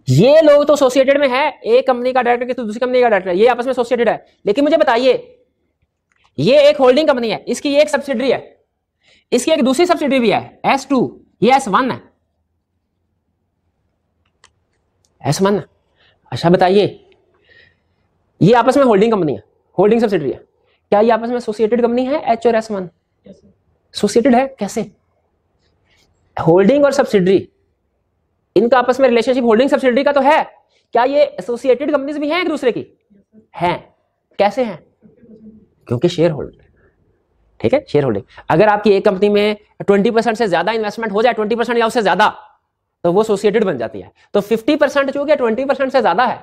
Speaker 1: ये लोग तो एसोसिएटेड में है एक कंपनी का डायरेक्टर तो दूसरी कंपनी का डायरेक्टर ये आपस में एसोसिएटेड है लेकिन मुझे बताइए ये एक होल्डिंग कंपनी है इसकी एक सब्सिडरी है इसकी एक दूसरी सब्सिडरी भी है एस टू ये एस वन है ऐसा मानना अच्छा बताइए ये आपस में होल्डिंग कंपनी है होल्डिंग सब्सिडरी है क्या ये आपस में एसोसिएटेड कंपनी है एच और एस वन एसोसिएटेड है कैसे होल्डिंग और सब्सिडरी इनका आपस में रिलेशनशिप होल्डिंग सब्सिडरी का तो है क्या ये एसोसिएटेड कंपनीज भी हैं एक दूसरे की हैं कैसे हैं क्योंकि शेयर होल्डर ठीक है शेयर होल्डिंग अगर आपकी एक कंपनी में ट्वेंटी परसेंट से ज्यादा इन्वेस्टमेंट हो जाए ट्वेंटी परसेंट या उससे ज्यादा तो वो एसोसिएटेड बन जाती है तो 50 परसेंट चूंकि कि 20 परसेंट से ज्यादा है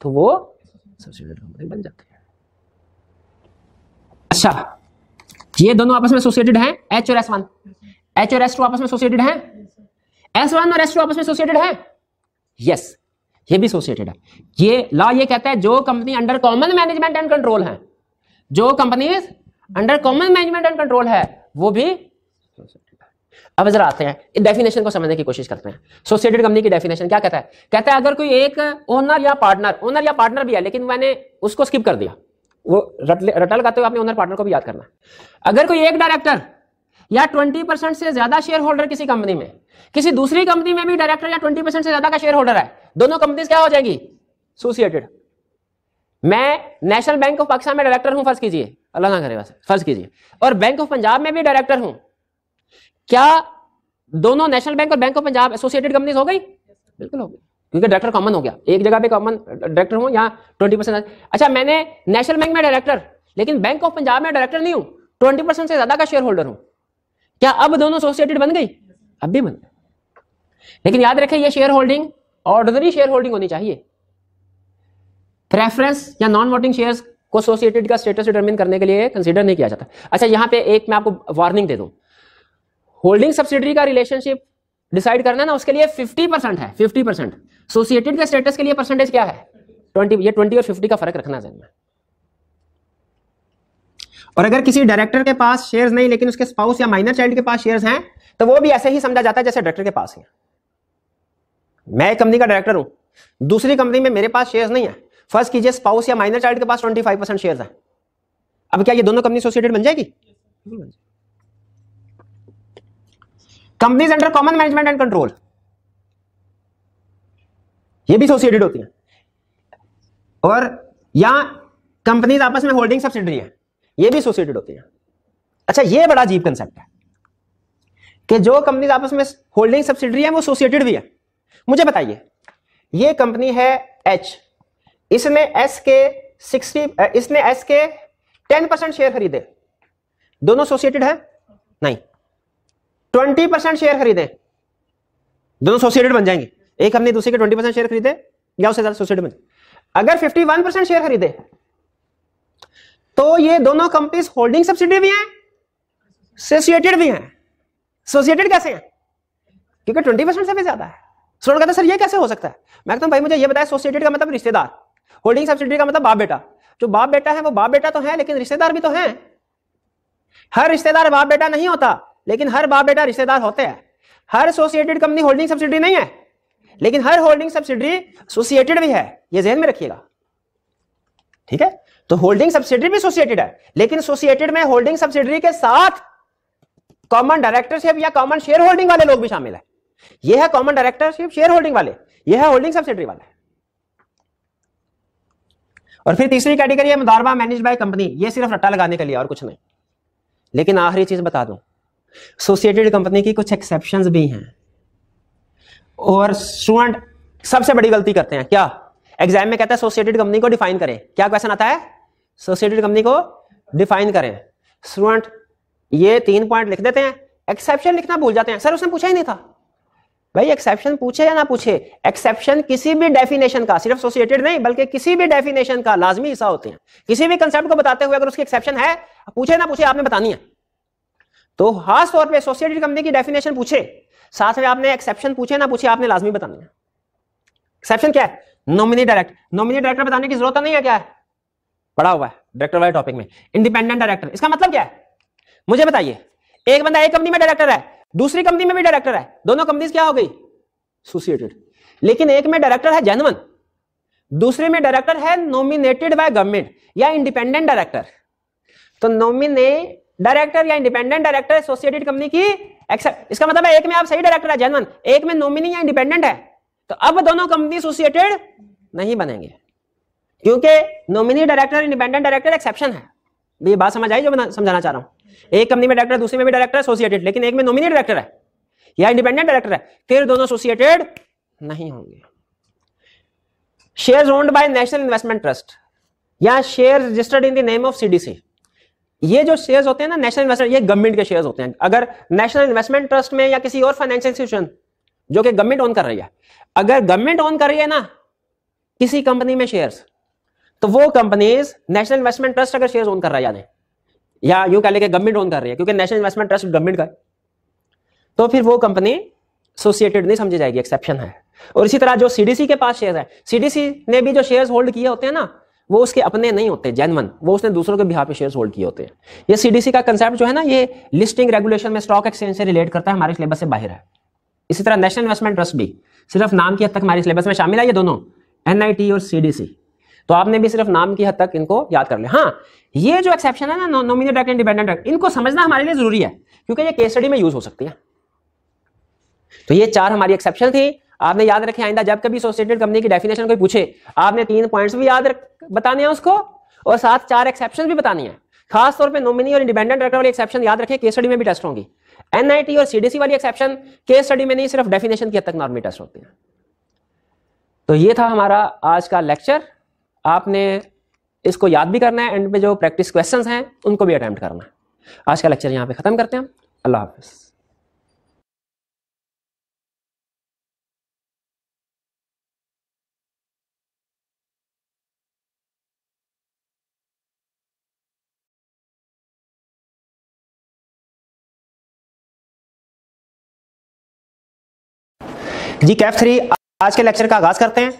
Speaker 1: तो वो एसोसिएटेड कंपनी बन जाती है अच्छा ये दोनों आपस में एसोसिएटेड हैं एच और एस वन एच और एस टू आपस में एसोसिएटेड हैं एस वन और एस टू आपस में एसोसिएटेड है यस ये भी एसोसिएटेड है ये लॉ ये कहता है जो company under common management and control है जो company under common management and control है वो भी अब जरा आते हैं डेफिनेशन को समझने की कोशिश करते हैं सोसिएटेड कंपनी की डेफिनेशन क्या कहता है कहता है अगर कोई एक ओनर या पार्टनर ओनर या पार्टनर भी है लेकिन मैंने उसको स्किप कर दिया वो रटल रटल का तो आपने ओनर पार्टनर को भी याद करना अगर कोई एक डायरेक्टर या 20 से ज्यादा शेयर होल्डर किसी कंपनी में किसी दूसरी कंपनी में भी डायरेक्टर या 20 से ज्यादा का शेयर होल्डर है दोनों कंपनी क्या हो जाएगी सोसिएटेड मैं नेशनल बैंक ऑफ पाकिस्तान में डायरेक्टर हूं फर्ज कीजिए अल्लाह ना करे वैसे फर्ज कीजिए और बैंक ऑफ पंजाब में भी डायरेक्टर हूं क्या दोनों नेशनल बैंक और bank of Punjab associated companies हो गई बिल्कुल हो गई क्योंकि डायरेक्टर कॉमन हो गया एक जगह पे कॉमन डायरेक्टर हूं यहाँ ट्वेंटी परसेंट अच्छा मैंने नेशनल बैंक में डायरेक्टर लेकिन बैंक ऑफ पंजाब में डायरेक्टर नहीं हूं ट्वेंटी परसेंट से ज्यादा का शेयर होल्डर हूं क्या अब दोनों एसोसिएटेड बन गई अब भी बन गई लेकिन याद रखें ये shareholding ordinary shareholding होनी चाहिए प्रेफरेंस या नॉन वोटिंग शेयर को एसोसिएटेड का स्टेटस डिटरमिन करने के लिए कंसीडर नहीं किया जाता अच्छा यहां पे एक मैं आपको वार्निंग दे दूं होल्डिंग सब्सिडरी का रिलेशनशिप डिसाइड करना ना उसके लिए 50 परसेंट है 50 परसेंट एसोसिएटेड के स्टेटस के लिए परसेंटेज क्या है 20 ये 20 और 50 का फर्क रखना जन में और अगर किसी डायरेक्टर के पास शेयर्स नहीं लेकिन उसके स्पाउस या माइनर चाइल्ड के पास शेयर्स हैं तो वो भी ऐसे ही समझा जाता है जैसे डायरेक्टर के पास है मैं एक कंपनी का डायरेक्टर हूं दूसरी कंपनी में मेरे पास शेयर्स नहीं है फर्स्ट कीजिए स्पाउस या माइनर चाइल्ड के पास ट्वेंटी फाइव शेयर है अब क्या ये दोनों कंपनी एसोसिएटेड बन जाएगी companies under common management and control ये भी एसोसिएटेड होती है और या कंपनीज आपस में होल्डिंग सब्सिडरी है ये भी एसोसिएटेड होती है अच्छा ये बड़ा अजीब कंसेप्ट है कि जो कंपनीज आपस में होल्डिंग सब्सिडरी है वो एसोसिएटेड भी है मुझे बताइए ये कंपनी है एच इसने एस के सिक्सटी इसने एस के टेन परसेंट शेयर खरीदे दोनों एसोसिएटेड है नहीं ट्वेंटी परसेंट शेयर खरीदे दोनों सोसिएटेड बन जाएंगे एक हमने दूसरे के ट्वेंटी परसेंट शेयर खरीदे या उससे ज्यादा सोसिएटेड बन अगर फिफ्टी वन परसेंट शेयर खरीदे तो ये दोनों कंपनीज होल्डिंग सब्सिडी भी हैं सोसिएटेड भी हैं सोसिएटेड कैसे हैं क्योंकि ट्वेंटी परसेंट से भी ज्यादा है स्टूडेंट कहता सर ये कैसे हो सकता है मैं कहता हूं भाई मुझे ये बताया सोसिएटेड का मतलब रिश्तेदार होल्डिंग सब्सिडी का मतलब बाप बेटा जो बाप बेटा है वो बाप बेटा तो है लेकिन रिश्तेदार भी तो है हर रिश्तेदार बाप बेटा नहीं होता लेकिन हर बाप बेटा रिश्तेदार होते हैं हर एसोसिएटेड कंपनी होल्डिंग सब्सिडी नहीं है लेकिन हर होल्डिंग सब्सिडी एसोसिएटेड भी है ये जहन में रखिएगा ठीक है तो होल्डिंग सब्सिडी भी एसोसिएटेड है लेकिन एसोसिएटेड में होल्डिंग सब्सिडी के साथ कॉमन डायरेक्टरशिप या कॉमन शेयर होल्डिंग वाले लोग भी शामिल है यह है कॉमन डायरेक्टरशिप शेयर होल्डिंग वाले यह है होल्डिंग सब्सिडी वाले और फिर तीसरी कैटेगरी है मदारवा मैनेज बाय कंपनी ये सिर्फ रट्टा लगाने के लिए और कुछ नहीं लेकिन आखिरी चीज बता दूं एसोसिएटेड कंपनी की कुछ एक्सेप्शन भी हैं और स्टूडेंट सबसे बड़ी गलती करते हैं क्या एग्जाम में कहता है एसोसिएटेड कंपनी को डिफाइन करें क्या क्वेश्चन आता है एसोसिएटेड कंपनी को डिफाइन करें स्टूडेंट ये तीन पॉइंट लिख देते हैं एक्सेप्शन लिखना भूल जाते हैं सर उसने पूछा ही नहीं था भाई एक्सेप्शन पूछे या ना पूछे एक्सेप्शन किसी भी डेफिनेशन का सिर्फ एसोसिएटेड नहीं बल्कि किसी भी डेफिनेशन का लाजमी हिस्सा होते हैं किसी भी कंसेप्ट को बताते हुए अगर उसकी एक्सेप्शन है पूछे ना पूछे आपने बतानी है तो खास तौर पे एसोसिएटेड कंपनी की डेफिनेशन पूछे साथ में आपने एक्सेप्शन पूछे ना पूछे आपने लाजमी बताना है एक्सेप्शन क्या है नॉमिनी डायरेक्ट नॉमिनी डायरेक्टर बताने की जरूरत नहीं है क्या है पढ़ा हुआ है डायरेक्टर वाले टॉपिक में इंडिपेंडेंट डायरेक्टर इसका मतलब क्या है मुझे बताइए एक बंदा एक कंपनी में डायरेक्टर है दूसरी कंपनी में भी डायरेक्टर है दोनों कंपनीज क्या हो गई एसोसिएटेड लेकिन एक में डायरेक्टर है जेनवन दूसरे में डायरेक्टर है नॉमिनेटेड बाय गवर्नमेंट या इंडिपेंडेंट डायरेक्टर तो नॉमिनेट डायरेक्टर या इंडिपेंडेंट डायरेक्टर एसोसिएटेड कंपनी की एक्सेप्ट इसका मतलब है एक में आप सही डायरेक्टर है जनवन एक में नॉमिनी या इंडिपेंडेंट है तो अब दोनों कंपनी एसोसिएटेड नहीं बनेंगे क्योंकि nominee director independent director exception है ये बात समझ आई जो मैं समझाना चाह रहा हूं एक कंपनी में डायरेक्टर दूसरे में भी डायरेक्टर एसोसिएटेड लेकिन एक में नॉमिनी डायरेक्टर है या इंडिपेंडेंट डायरेक्टर है फिर दोनों एसोसिएटेड नहीं होंगे share owned by national investment trust या share registered in the name of CDC ये जो शेयर्स होते हैं ना नेशनल इन्वेस्टमेंट ये गवर्नमेंट के शेयर्स होते हैं अगर नेशनल इन्वेस्टमेंट ट्रस्ट में या किसी और फाइनेंशियल इंस्टीट्यूशन जो कि गवर्नमेंट ऑन कर रही है अगर गवर्नमेंट ऑन कर रही है ना किसी कंपनी में शेयर्स तो वो कंपनीज नेशनल इन्वेस्टमेंट ट्रस्ट अगर शेयर ऑन कर रहा है यानी या यूं कह लेके गवर्नमेंट ऑन कर रही है क्योंकि नेशनल इन्वेस्टमेंट ट्रस्ट गवर्नमेंट का तो फिर वो कंपनी एसोसिएटेड नहीं समझी जाएगी एक्सेप्शन है और इसी तरह जो सीडीसी के पास शेयर है सीडीसी ने भी जो शेयर होल्ड किए होते हैं ना वो उसके अपने नहीं होते जेनवन वो उसने दूसरों के बिहार पे शेयर होल्ड किए होते हैं ये सीडीसी का कंसेप्ट जो है ना ये लिस्टिंग रेगुलेशन में स्टॉक एक्सचेंज से रिलेट करता है हमारे सिलेबस से बाहर है इसी तरह नेशनल इन्वेस्टमेंट ट्रस्ट भी सिर्फ नाम की हद तक हमारे सिलेबस में शामिल है ये दोनों एन और सी तो आपने भी सिर्फ नाम की हद तक इनको याद कर लिया हाँ ये जो एक्सेप्शन है ना नॉमिनेट एक्ट इंडिपेंडेंट एक्ट इनको समझना हमारे लिए जरूरी है क्योंकि ये केस स्टडी में यूज हो सकती है तो ये चार हमारी एक्सेप्शन थी आपने याद रखे आइंदा जब कभी एसोसिएटेड कंपनी की डेफिनेशन कोई पूछे आपने तीन पॉइंट्स भी याद रख बताने हैं उसको और साथ चार एक्सेप्शन भी बतानी है खासतौर पर नॉमिनी और इंडिपेंडेंट डायरेक्टर वाली एक्सेप्शन याद रखें केस स्टडी में भी टेस्ट होंगी एनआईटी और सीडीसी वाली एक्सेप्शन केस स्टडी में नहीं सिर्फ डेफिनेशन की हद तक नॉर्मली टेस्ट होती है तो ये था हमारा आज का लेक्चर आपने इसको याद भी करना है एंड में जो प्रैक्टिस क्वेश्चंस हैं उनको भी अटैम्प्ट करना है आज का लेक्चर यहाँ पे खत्म करते हैं अल्लाह हाफिज़ जी कैफ थ्री आज के लेक्चर का आगाज करते हैं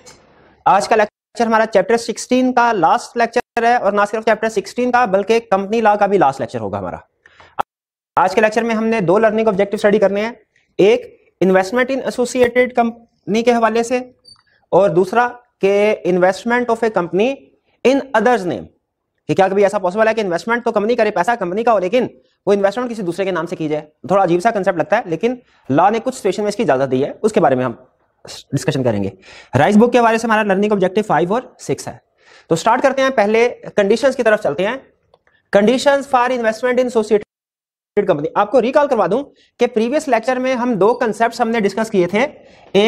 Speaker 1: आज का लेक्चर हमारा चैप्टर 16 का लास्ट लेक्चर है और ना सिर्फ चैप्टर 16 का बल्कि कंपनी लॉ का भी लास्ट लेक्चर होगा हमारा आज के लेक्चर में हमने दो लर्निंग ऑब्जेक्टिव स्टडी करने हैं एक इन्वेस्टमेंट इन एसोसिएटेड कंपनी के हवाले से और दूसरा के investment of a company in others name कि क्या कभी ऐसा पॉसिबल है कि इन्वेस्टमेंट तो कंपनी करे पैसा कंपनी का हो लेकिन वो इन्वेस्टमेंट किसी दूसरे के नाम से की जाए थोड़ा अजीब सा कंसेप्ट लगता है लेकिन लॉ ने कुछ सिचुएशन में इसकी इजाजत दी है उसके बारे में हम डिस्कशन करेंगे राइस बुक के बारे से हमारा लर्निंग ऑब्जेक्टिव फाइव और सिक्स है तो स्टार्ट करते हैं पहले कंडीशन की तरफ चलते हैं condition for investment in associated company आपको रिकॉल करवा दूं कि प्रीवियस लेक्चर में हम दो कंसेप्ट हमने डिस्कस किए थे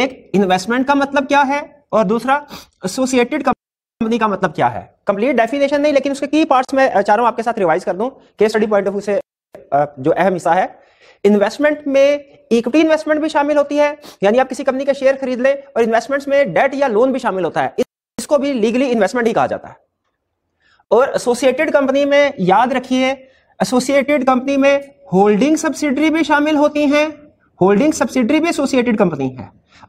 Speaker 1: एक इन्वेस्टमेंट का मतलब क्या है और दूसरा एसोसिएटेड कंपनी का मतलब क्या है कंप्लीट डेफिनेशन नहीं लेकिन उसके की पार्ट्स में चारों आपके साथ रिवाइज कर दूं case study point of view से जो अहम हिस्सा है इन्वेस्टमेंट में इक्विटी इन्वेस्टमेंट भी शामिल होती है यानी आप किसी कंपनी के शेयर खरीद लें और इन्वेस्टमेंट्स में डेट या लोन भी शामिल होता है इसको भी लीगली इन्वेस्टमेंट ही कहा जाता है और एसोसिएटेड कंपनी में याद रखिए एसोसिएटेड कंपनी में होल्डिंग सब्सिडरी भी शामिल होती हैं होल्डिंग सब्सिडरी भी एसोसिएटेड कंपनी है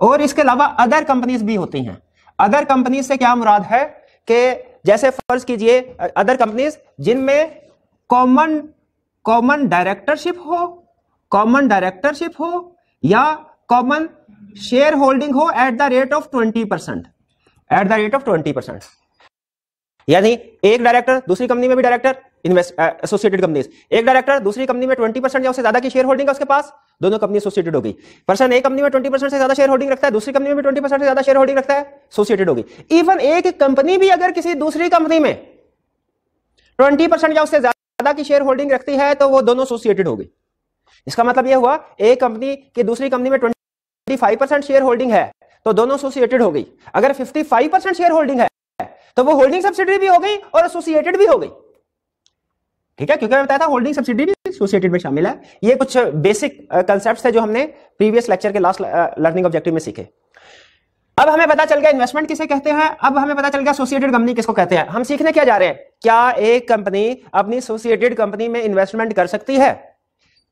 Speaker 1: और इसके अलावा अदर कंपनीज भी होती हैं अदर कंपनीज से क्या मुराद है कि जैसे फर्ज कीजिए अदर कंपनीज जिनमें कॉमन कॉमन डायरेक्टरशिप हो कॉमन डायरेक्टरशिप हो या कॉमन शेयर होल्डिंग हो at the rate of twenty percent at the rate of twenty percent यानी एक डायरेक्टर दूसरी कंपनी में भी डायरेक्टर एसोसिएटेड कंपनीज एक डायरेक्टर दूसरी कंपनी में ट्वेंटी परसेंट या उससे ज्यादा की शेयर होल्डिंग है उसके पास दोनों कंपनी एसोसिएटेड होगी पर्सन एक कंपनी में ट्वेंटी परसेंट से ज्यादा शेयर होल्डिंग रखता है दूसरी कंपनी में भी ट्वेंटी परसेंट से ज्यादा शेयर होल्डिंग रखता है एसोसिएटेड होगी इवन एक कंपनी भी अगर किसी दूसरी कंपनी में ट्वेंटी परसेंट या उससे ज्यादा की शेयर होल्डिंग रखती है तो वो दोनों एसोसिएटेड हो गई इसका मतलब यह हुआ एक कंपनी की दूसरी कंपनी में twenty five percent shareholding है तो दोनों एसोसिएटेड हो गई अगर fifty five percent shareholding है तो वो होल्डिंग सब्सिडी भी हो गई और एसोसिएटेड भी हो गई ठीक है क्योंकि मैं बताया था होल्डिंग सब्सिडी भी एसोसिएटेड में शामिल है ये कुछ बेसिक कंसेप्ट है जो हमने प्रीवियस लेक्चर के लास्ट लर्निंग ऑब्जेक्टिव में सीखे अब हमें पता चल गया इन्वेस्टमेंट किसे कहते हैं अब हमें पता चल गया एसोसिएटेड कंपनी किसको कहते हैं हम सीखने क्या जा रहे हैं क्या एक कंपनी अपनी एसोसिएटेड कंपनी में इन्वेस्टमेंट कर सकती है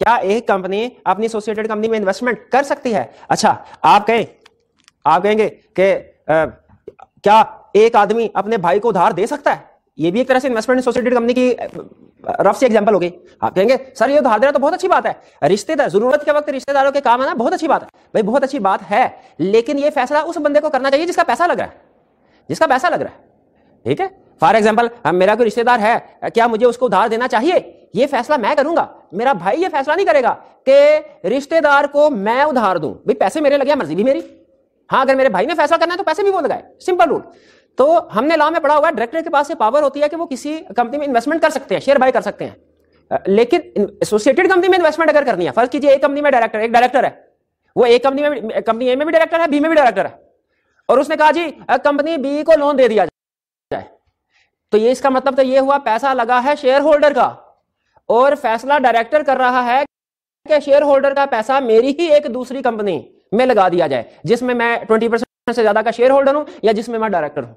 Speaker 1: क्या एक कंपनी अपनी एसोसिएटेड कंपनी में इन्वेस्टमेंट कर सकती है अच्छा आप कहें आप कहेंगे कि क्या एक आदमी अपने भाई को उधार दे सकता है ये भी एक तरह से इन्वेस्टमेंट एसोसिएटेड कंपनी की रफ सी एग्जाम्पल हो गई आप कहेंगे सर ये उधार तो देना तो बहुत अच्छी बात है रिश्तेदार जरूरत के वक्त रिश्तेदारों के काम आना बहुत अच्छी बात है भाई बहुत अच्छी बात है लेकिन ये फैसला उस बंदे को करना चाहिए जिसका पैसा लग रहा है जिसका पैसा लग रहा है ठीक है फॉर एग्जाम्पल मेरा कोई रिश्तेदार है क्या मुझे उसको उधार देना चाहिए ये फैसला मैं करूंगा मेरा भाई ये फैसला नहीं करेगा कि रिश्तेदार को मैं उधार दूं भाई पैसे मेरे लगे मर्जी भी मेरी हाँ अगर मेरे भाई ने फैसला करना है तो पैसे भी वो लगाए सिंपल रूल तो हमने लॉ में पढ़ा हुआ है डायरेक्टर के पास ये पावर होती है कि वो किसी कंपनी में इन्वेस्टमेंट कर सकते हैं शेयर बाय कर सकते हैं लेकिन एसोसिएटेड कंपनी में इन्वेस्टमेंट अगर करनी है फर्ज कीजिए एक कंपनी में डायरेक्टर एक डायरेक्टर है वो एक कंपनी में कंपनी ए में भी डायरेक्टर है बी में भी डायरेक्टर है और उसने कहा जी कंपनी बी को लोन दे दिया जाए तो ये इसका मतलब तो ये हुआ पैसा लगा है शेयर होल्डर का और फैसला डायरेक्टर कर रहा है कि शेयर होल्डर का पैसा मेरी ही एक दूसरी कंपनी में लगा दिया जाए जिसमें मैं ट्वेंटी परसेंट से ज्यादा का शेयर होल्डर हूं या जिसमें मैं डायरेक्टर हूं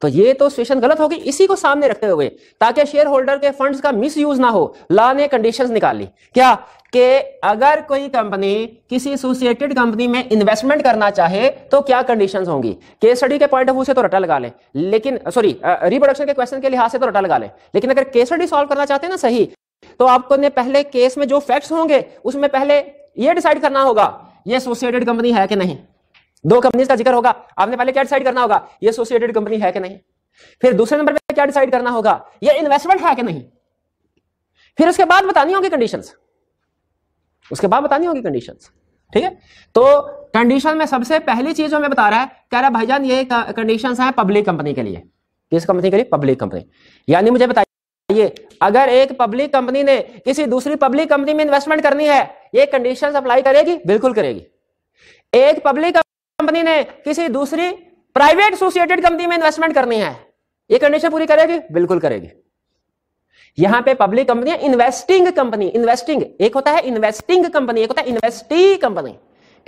Speaker 1: तो ये तो सिचुएशन गलत होगी इसी को सामने रखते हुए ताकि शेयर होल्डर के फंड्स का मिस यूज ना हो ला ने कंडीशंस निकाली क्या कि अगर कोई कंपनी किसी एसोसिएटेड कंपनी में इन्वेस्टमेंट करना चाहे तो क्या कंडीशंस होंगी केस स्टडी के पॉइंट ऑफ व्यू से तो रटा लगा ले। लेकिन सॉरी रिप्रोडक्शन के क्वेश्चन के लिहाज से तो रटा लगा ले। लेकिन अगर केस स्टडी सॉल्व करना चाहते हैं ना सही तो आपको ने पहले केस में जो फैक्ट्स होंगे उसमें पहले ये डिसाइड करना होगा ये एसोसिएटेड कंपनी है कि नहीं दो कंपनीज का जिक्र होगा आपने पहले क्या डिसाइड करना होगा ये एसोसिएटेड कंपनी है कि नहीं फिर दूसरे नंबर पे क्या डिसाइड करना होगा ये इन्वेस्टमेंट है कि नहीं फिर उसके बाद बतानी होगी कंडीशन उसके बाद बतानी होगी कंडीशन ठीक है तो कंडीशन में सबसे पहली चीज जो हमें बता रहा है कह रहा है भाईजान ये कंडीशन है पब्लिक कंपनी के लिए किस कंपनी के लिए पब्लिक कंपनी यानी मुझे बताइए अगर एक पब्लिक कंपनी ने किसी दूसरी पब्लिक कंपनी में इन्वेस्टमेंट करनी है ये कंडीशन अप्लाई करेगी बिल्कुल करेगी एक पब्लिक कंपनी ने किसी दूसरी प्राइवेट एसोसिएटेड कंपनी में इन्वेस्टमेंट करनी है ये कंडीशन पूरी करेगी बिल्कुल करेगी यहां पे पब्लिक कंपनी है इन्वेस्टिंग कंपनी इन्वेस्टिंग एक होता है इन्वेस्टिंग कंपनी एक होता है इन्वेस्टी कंपनी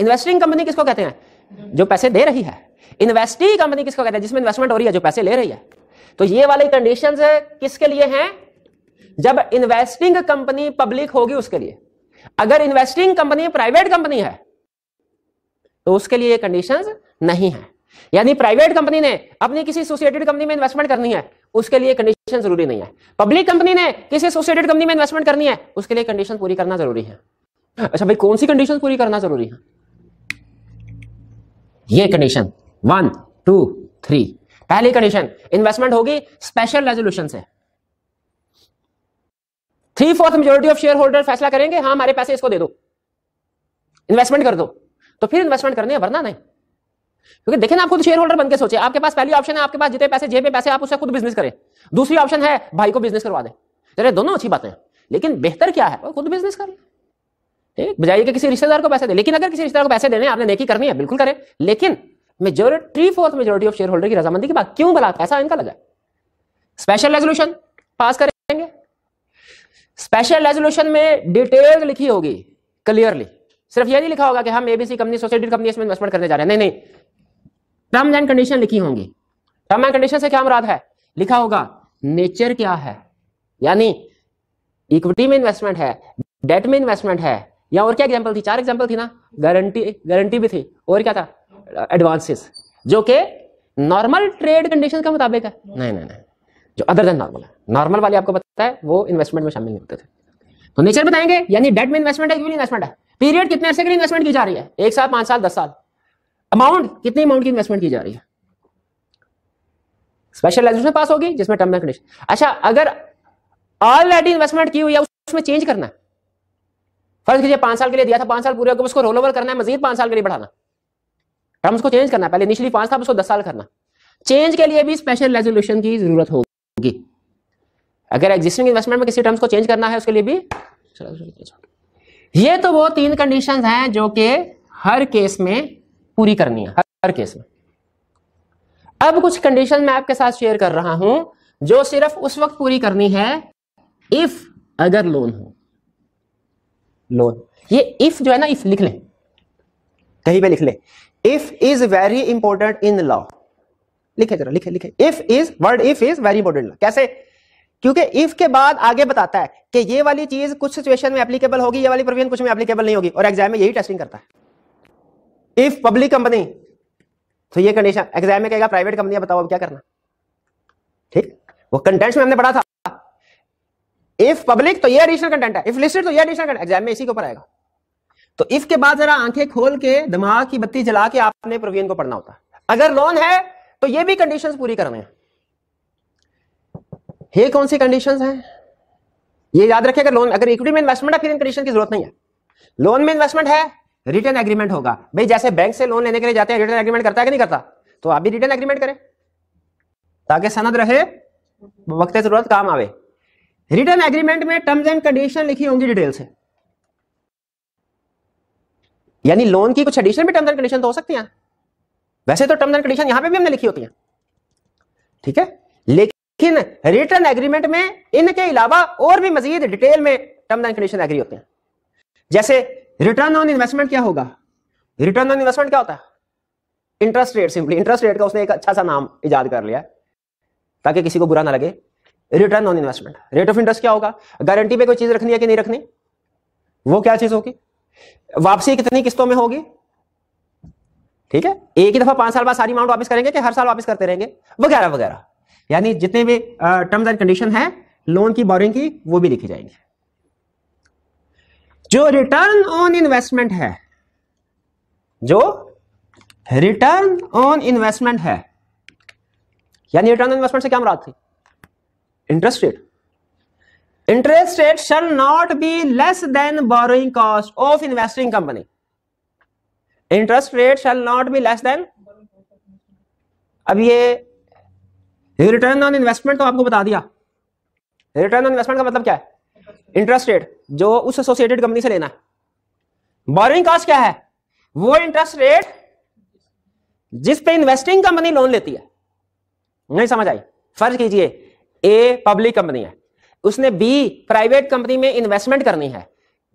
Speaker 1: इन्वेस्टिंग कंपनी किसको कहते हैं जो पैसे दे रही है इन्वेस्टी कंपनी किसको कहते हैं जिसमें इन्वेस्टमेंट हो रही है जो पैसे ले रही है तो ये वाले कंडीशन किसके लिए है जब इन्वेस्टिंग कंपनी पब्लिक होगी उसके लिए अगर इन्वेस्टिंग कंपनी प्राइवेट कंपनी है तो उसके लिए ये कंडीशन नहीं है यानी प्राइवेट कंपनी ने अपनी किसी एसोसिएटेड कंपनी में इन्वेस्टमेंट करनी है उसके लिए कंडीशन जरूरी नहीं है पब्लिक कंपनी ने किसी एसोसिएटेड कंपनी में इन्वेस्टमेंट करनी है उसके लिए कंडीशन पूरी करना जरूरी है अच्छा भाई कौन सी कंडीशन पूरी करना जरूरी है ये कंडीशन वन टू थ्री पहली कंडीशन इन्वेस्टमेंट होगी स्पेशल रेजोल्यूशन से three fourth majority of share holder फैसला करेंगे हाँ हमारे पैसे इसको दे दो इन्वेस्टमेंट कर दो तो फिर इन्वेस्टमेंट करनी है वरना नहीं क्योंकि देखिए ना आप खुद शेयर होल्डर बनकर सोचे आपके पास पहली ऑप्शन है आपके पास जितने पैसे जेबे पैसे आप उससे खुद बिजनेस करें दूसरी ऑप्शन है भाई को बिजनेस करवा दे चले दोनों अच्छी बातें हैं लेकिन बेहतर क्या है खुद बिजनेस कर ठीक बजाय कि किसी रिश्तेदार को पैसे दे लेकिन अगर किसी रिश्तेदार को पैसे देने आपने नेकी करनी है बिल्कुल करें लेकिन majority three fourth majority of share holder की रजामंदी के बाद क्यों भला पैसा इनका लगा स्पेशल रेजोल्यूशन पास करेंगे स्पेशल रेजोल्यूशन में डिटेल लिखी होगी क्लियरली सिर्फ ये नहीं लिखा होगा कि हम एबीसी कंपनी सोसाइटी कंपनी इसमें इन्वेस्टमेंट करने जा रहे हैं नहीं नहीं टर्म्स एंड कंडीशन लिखी होंगी टर्म एंड कंडीशन से क्या मुराद है लिखा होगा नेचर क्या है यानी इक्विटी में इन्वेस्टमेंट है डेट में इन्वेस्टमेंट है या और क्या एग्जाम्पल थी चार एग्जाम्पल थी ना गारंटी गारंटी भी थी और क्या था एडवांसेस जो कि नॉर्मल ट्रेड कंडीशन के मुताबिक है नहीं नहीं नहीं जो अदर देन नॉर्मल है नॉर्मल वाले आपको पता है वो इन्वेस्टमेंट में शामिल नहीं होते थे तो नेचर बताएंगे यानी डेट में इन्वेस्टमेंट है इक्विटी इन्वेस्टमेंट है पीरियड कितने अर्से के लिए इन्वेस्टमेंट की जा रही है एक साल पांच साल दस साल अमाउंट कितने अमाउंट की इन्वेस्टमेंट की जा रही है स्पेशलाइजेशन पास होगी जिसमें टर्म एंड कंडीशन अच्छा अगर ऑलरेडी इन्वेस्टमेंट की हुई है उसमें चेंज करना है फर्ज कीजिए पांच साल के लिए दिया था पांच साल पूरे उसको रोल ओवर करना है मजीद पांच साल के लिए बढ़ाना टर्म्स को चेंज करना पहले निचली पांच था उसको दस साल करना चेंज के लिए भी स्पेशल रेजोल्यूशन की जरूरत होगी अगर एग्जिस्टिंग इन्वेस्टमेंट में किसी टर्म्स को चेंज करना है उसके लिए भी ये तो वो तीन कंडीशंस हैं जो कि हर केस में पूरी करनी है हर केस में अब कुछ कंडीशन मैं आपके साथ शेयर कर रहा हूं जो सिर्फ उस वक्त पूरी करनी है इफ अगर लोन हो लोन ये इफ जो है ना इफ लिख लें कहीं पे लिख लें if is very important in law लिखे जरा लिखे लिखे if is word if is very important कैसे क्योंकि इफ के बाद आगे बताता है कि ये वाली चीज कुछ सिचुएशन में एप्लीकेबल होगी ये वाली प्रोविजन कुछ में एप्लीकेबल नहीं होगी और एग्जाम में यही टेस्टिंग करता है इफ पब्लिक कंपनी तो ये कंडीशन एग्जाम में कहेगा प्राइवेट कंपनी बताओ अब क्या करना ठीक वो कंटेंट्स में हमने पढ़ा था इफ पब्लिक तो ये एडिशनल कंटेंट है इफ लिस्टेड तो ये एडिशनल कंटेंट एग्जाम में इसी के ऊपर आएगा तो इफ के बाद जरा आंखें खोल के दिमाग की बत्ती जला के आपने प्रोविजन को पढ़ना होता है अगर लोन है तो ये भी कंडीशंस पूरी करने हैं ये कौन सी कंडीशंस हैं ये याद रखें अगर लोन अगर इक्विटी में इन्वेस्टमेंट है फिर इन कंडीशन की जरूरत नहीं है लोन में इन्वेस्टमेंट है रिटर्न एग्रीमेंट होगा भाई जैसे बैंक से लोन लेने के लिए जाते हैं रिटर्न एग्रीमेंट करता है कि नहीं करता तो आप भी रिटर्न एग्रीमेंट करें ताकि सनद रहे वक्त जरूरत काम आवे रिटर्न एग्रीमेंट में टर्म्स एंड कंडीशन लिखी होंगी डिटेल से यानी लोन की कुछ एडिशन भी टर्म्स एंड कंडीशन तो हो सकती हैं वैसे तो टर्म्स एंड कंडीशन यहां पे भी हमने लिखी होती हैं ठीक है किन रिटर्न एग्रीमेंट में इनके अलावा और भी मजीद डिटेल में टर्म एंड कंडीशन एग्री होते हैं जैसे रिटर्न ऑन इन्वेस्टमेंट क्या होगा रिटर्न ऑन इन्वेस्टमेंट क्या होता है interest rate simply interest rate का उसने एक अच्छा सा नाम इजाद कर लिया ताकि किसी को बुरा ना लगे return on investment rate of interest क्या होगा गारंटी पे कोई चीज रखनी है कि नहीं रखनी वो क्या चीज होगी वापसी कितनी किस्तों में होगी ठीक है एक ही दफा पांच साल बाद सारी अमाउंट वापस करेंगे कि हर साल वापस करते रहेंगे वगैरह वगैरह यानी जितने भी टर्म्स एंड कंडीशन है लोन की बोरिंग की वो भी लिखी जाएंगी जो रिटर्न ऑन इन्वेस्टमेंट है जो रिटर्न ऑन इन्वेस्टमेंट है यानी रिटर्न ऑन इन्वेस्टमेंट से क्या मुराद थी interest rate interest rate shall not be less than borrowing cost of investing company interest rate shall not be less than अब ये रिटर्न ऑन इन्वेस्टमेंट तो आपको बता दिया रिटर्न ऑन इन्वेस्टमेंट का मतलब क्या है इंटरेस्ट रेट जो उस एसोसिएटेड कंपनी से लेना है बोरिंग कॉस्ट क्या है वो इंटरेस्ट रेट जिस पे इन्वेस्टिंग कंपनी लोन लेती है नहीं समझ आई फर्ज कीजिए ए पब्लिक कंपनी है उसने बी प्राइवेट कंपनी में इन्वेस्टमेंट करनी है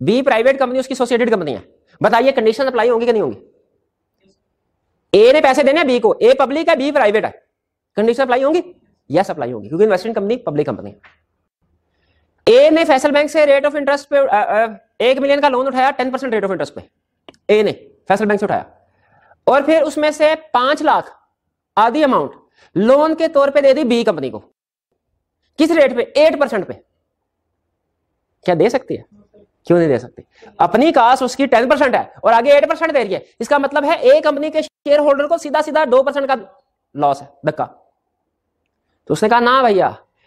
Speaker 1: बी प्राइवेट कंपनी उसकी एसोसिएटेड कंपनी है बताइए कंडीशन अप्लाई होंगी कि नहीं होंगी ए ने पैसे देने बी को ए पब्लिक है बी प्राइवेट है कंडीशन अप्लाई होंगी यस अप्लाई होंगी क्योंकि investment company public company A ने फैसल बैंक से रेट ऑफ इंटरेस्ट पे एक मिलियन का लोन उठाया ten percent rate of interest पे ए ने फैसल बैंक से उठाया और फिर उसमें से पांच लाख आधी अमाउंट लोन के तौर पे दे दी बी कंपनी को किस रेट पे एट परसेंट पे क्या दे सकती है क्यों नहीं दे सकती अपनी कास्ट उसकी टेन परसेंट है और आगे एट परसेंट दे रही है इसका मतलब है ए कंपनी के शेयर होल्डर को सीधा सीधा दो परसेंट का लॉस है धक्का तो उसने कहा ना भैया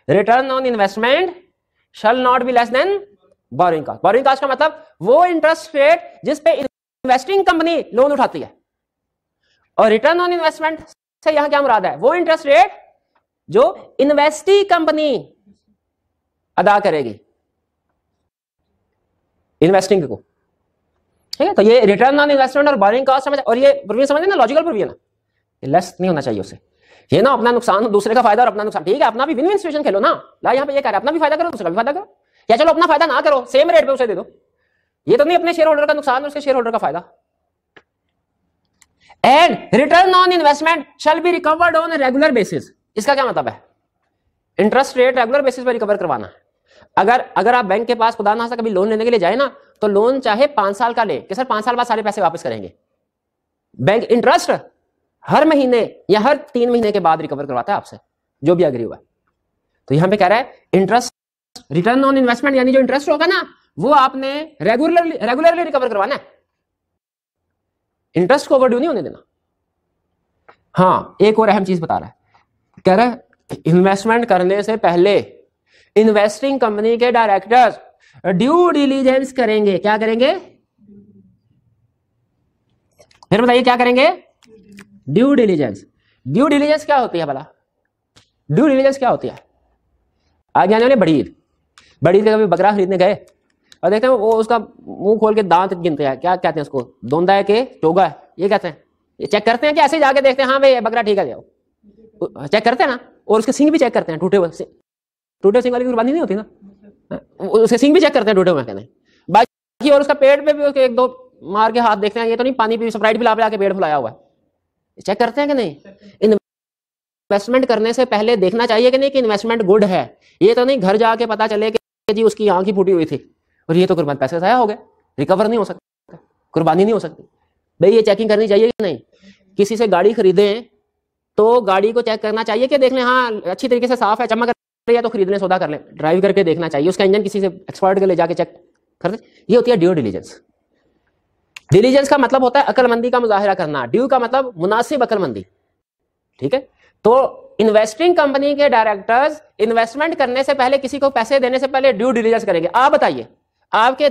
Speaker 1: return on investment shall not be less than borrowing cost borrowing cost का मतलब वो इंटरेस्ट रेट जिस पे इन्वेस्टिंग कंपनी लोन उठाती है और रिटर्न ऑन इन्वेस्टमेंट से यहां क्या मुराद है वो इंटरेस्ट रेट जो इन्वेस्टिंग कंपनी अदा करेगी इन्वेस्टिंग को ठीक है तो ये रिटर्न ऑन इन्वेस्टमेंट और बोरिंग कास्ट समझ और ये प्रोविजन समझे ना लॉजिकल प्रोविजन लेस नहीं होना चाहिए उसे ये ना अपना नुकसान दूसरे का फायदा और अपना नुकसान ठीक है अपना भी विन विन सिचुएशन खेलो ना ला यहाँ पे ये कह रहा है अपना भी फायदा करो दूसरा भी फायदा करो या चलो अपना फायदा ना करो सेम रेट पे उसे दे दो ये तो नहीं अपने शेयर होल्डर का नुकसान और उसके शेयर होल्डर का फायदा and return on investment shall be recovered on regular basis इसका क्या मतलब है इंटरेस्ट रेट रेगुलर बेसिस पर रिकवर करवाना है अगर अगर आप बैंक के पास खुदा ना कभी लोन लेने के लिए जाए ना तो लोन चाहे पांच साल का ले कि सर पांच साल बाद सारे पैसे वापस करेंगे बैंक इंटरेस्ट हर महीने या हर तीन महीने के बाद रिकवर करवाता है आपसे जो भी अग्री हुआ तो यहां पे कह रहा है इंटरेस्ट रिटर्न ऑन इन्वेस्टमेंट यानी जो इंटरेस्ट होगा ना वो आपने रेगुलरली रेगुलरली रिकवर करवाना है इंटरेस्ट को ओवरड्यू नहीं होने देना हाँ एक और अहम चीज बता रहा है कह रहा है इन्वेस्टमेंट करने से पहले इन्वेस्टिंग कंपनी के डायरेक्टर्स ड्यू डिलीजेंस करेंगे क्या करेंगे फिर बताइए क्या करेंगे ड्यू डिलीजेंस ड्यू डिलीजेंस क्या होती है भला ड्यू डिलीजेंस क्या होती है आगे आने वाले बड़ी बड़ी कभी बकरा खरीदने गए और देखते हैं वो उसका मुंह खोल के दांत गिनते हैं क्या कहते हैं उसको दोंदा है के चोगा है ये कहते हैं ये चेक करते हैं कि ऐसे जाके देखते हैं हाँ भाई बकरा ठीक है जाओ चेक हाँ, करते हैं ना और उसके सिंह भी चेक करते हैं टूटे हुए टूटे सिंह वाली कुर्बानी नहीं होती ना हाँ, उसके सिंह भी चेक करते हैं टूटे हुए कहते हैं बाकी और उसका पेट पे भी एक दो मार के हाथ देखते हैं ये तो नहीं पानी भी स्प्राइट भी ला के पेड़ फुलाया हुआ है चेक करते हैं कि नहीं इन्वेस्टमेंट करने से पहले देखना चाहिए कि नहीं कि इन्वेस्टमेंट गुड है ये तो नहीं घर जाके पता चले कि जी उसकी आंख ही फूटी हुई थी और ये तो कुर्बान पैसे जया हो गए रिकवर नहीं हो सकता कुर्बानी नहीं हो सकती भाई ये चेकिंग करनी चाहिए कि नहीं किसी से गाड़ी खरीदे तो गाड़ी को चेक करना चाहिए कि देख लें हाँ अच्छी तरीके से साफ है चमक रही है तो खरीदने सौदा कर लें ड्राइव करके देखना चाहिए उसका इंजन किसी से एक्सपर्ट के ले जाके चेक कर दे ये होती है ड्यू डिलीजेंस डिलीजेंस का मतलब होता है अकलमंदी का मुजाहरा करना ड्यू का मतलब मुनासिब अकलमंदी ठीक है तो इन्वेस्टिंग कंपनी के डायरेक्टर्स इन्वेस्टमेंट करने से पहले किसी को पैसे देने से पहले ड्यू डिलीजेंस करेंगे आप बताइए आपके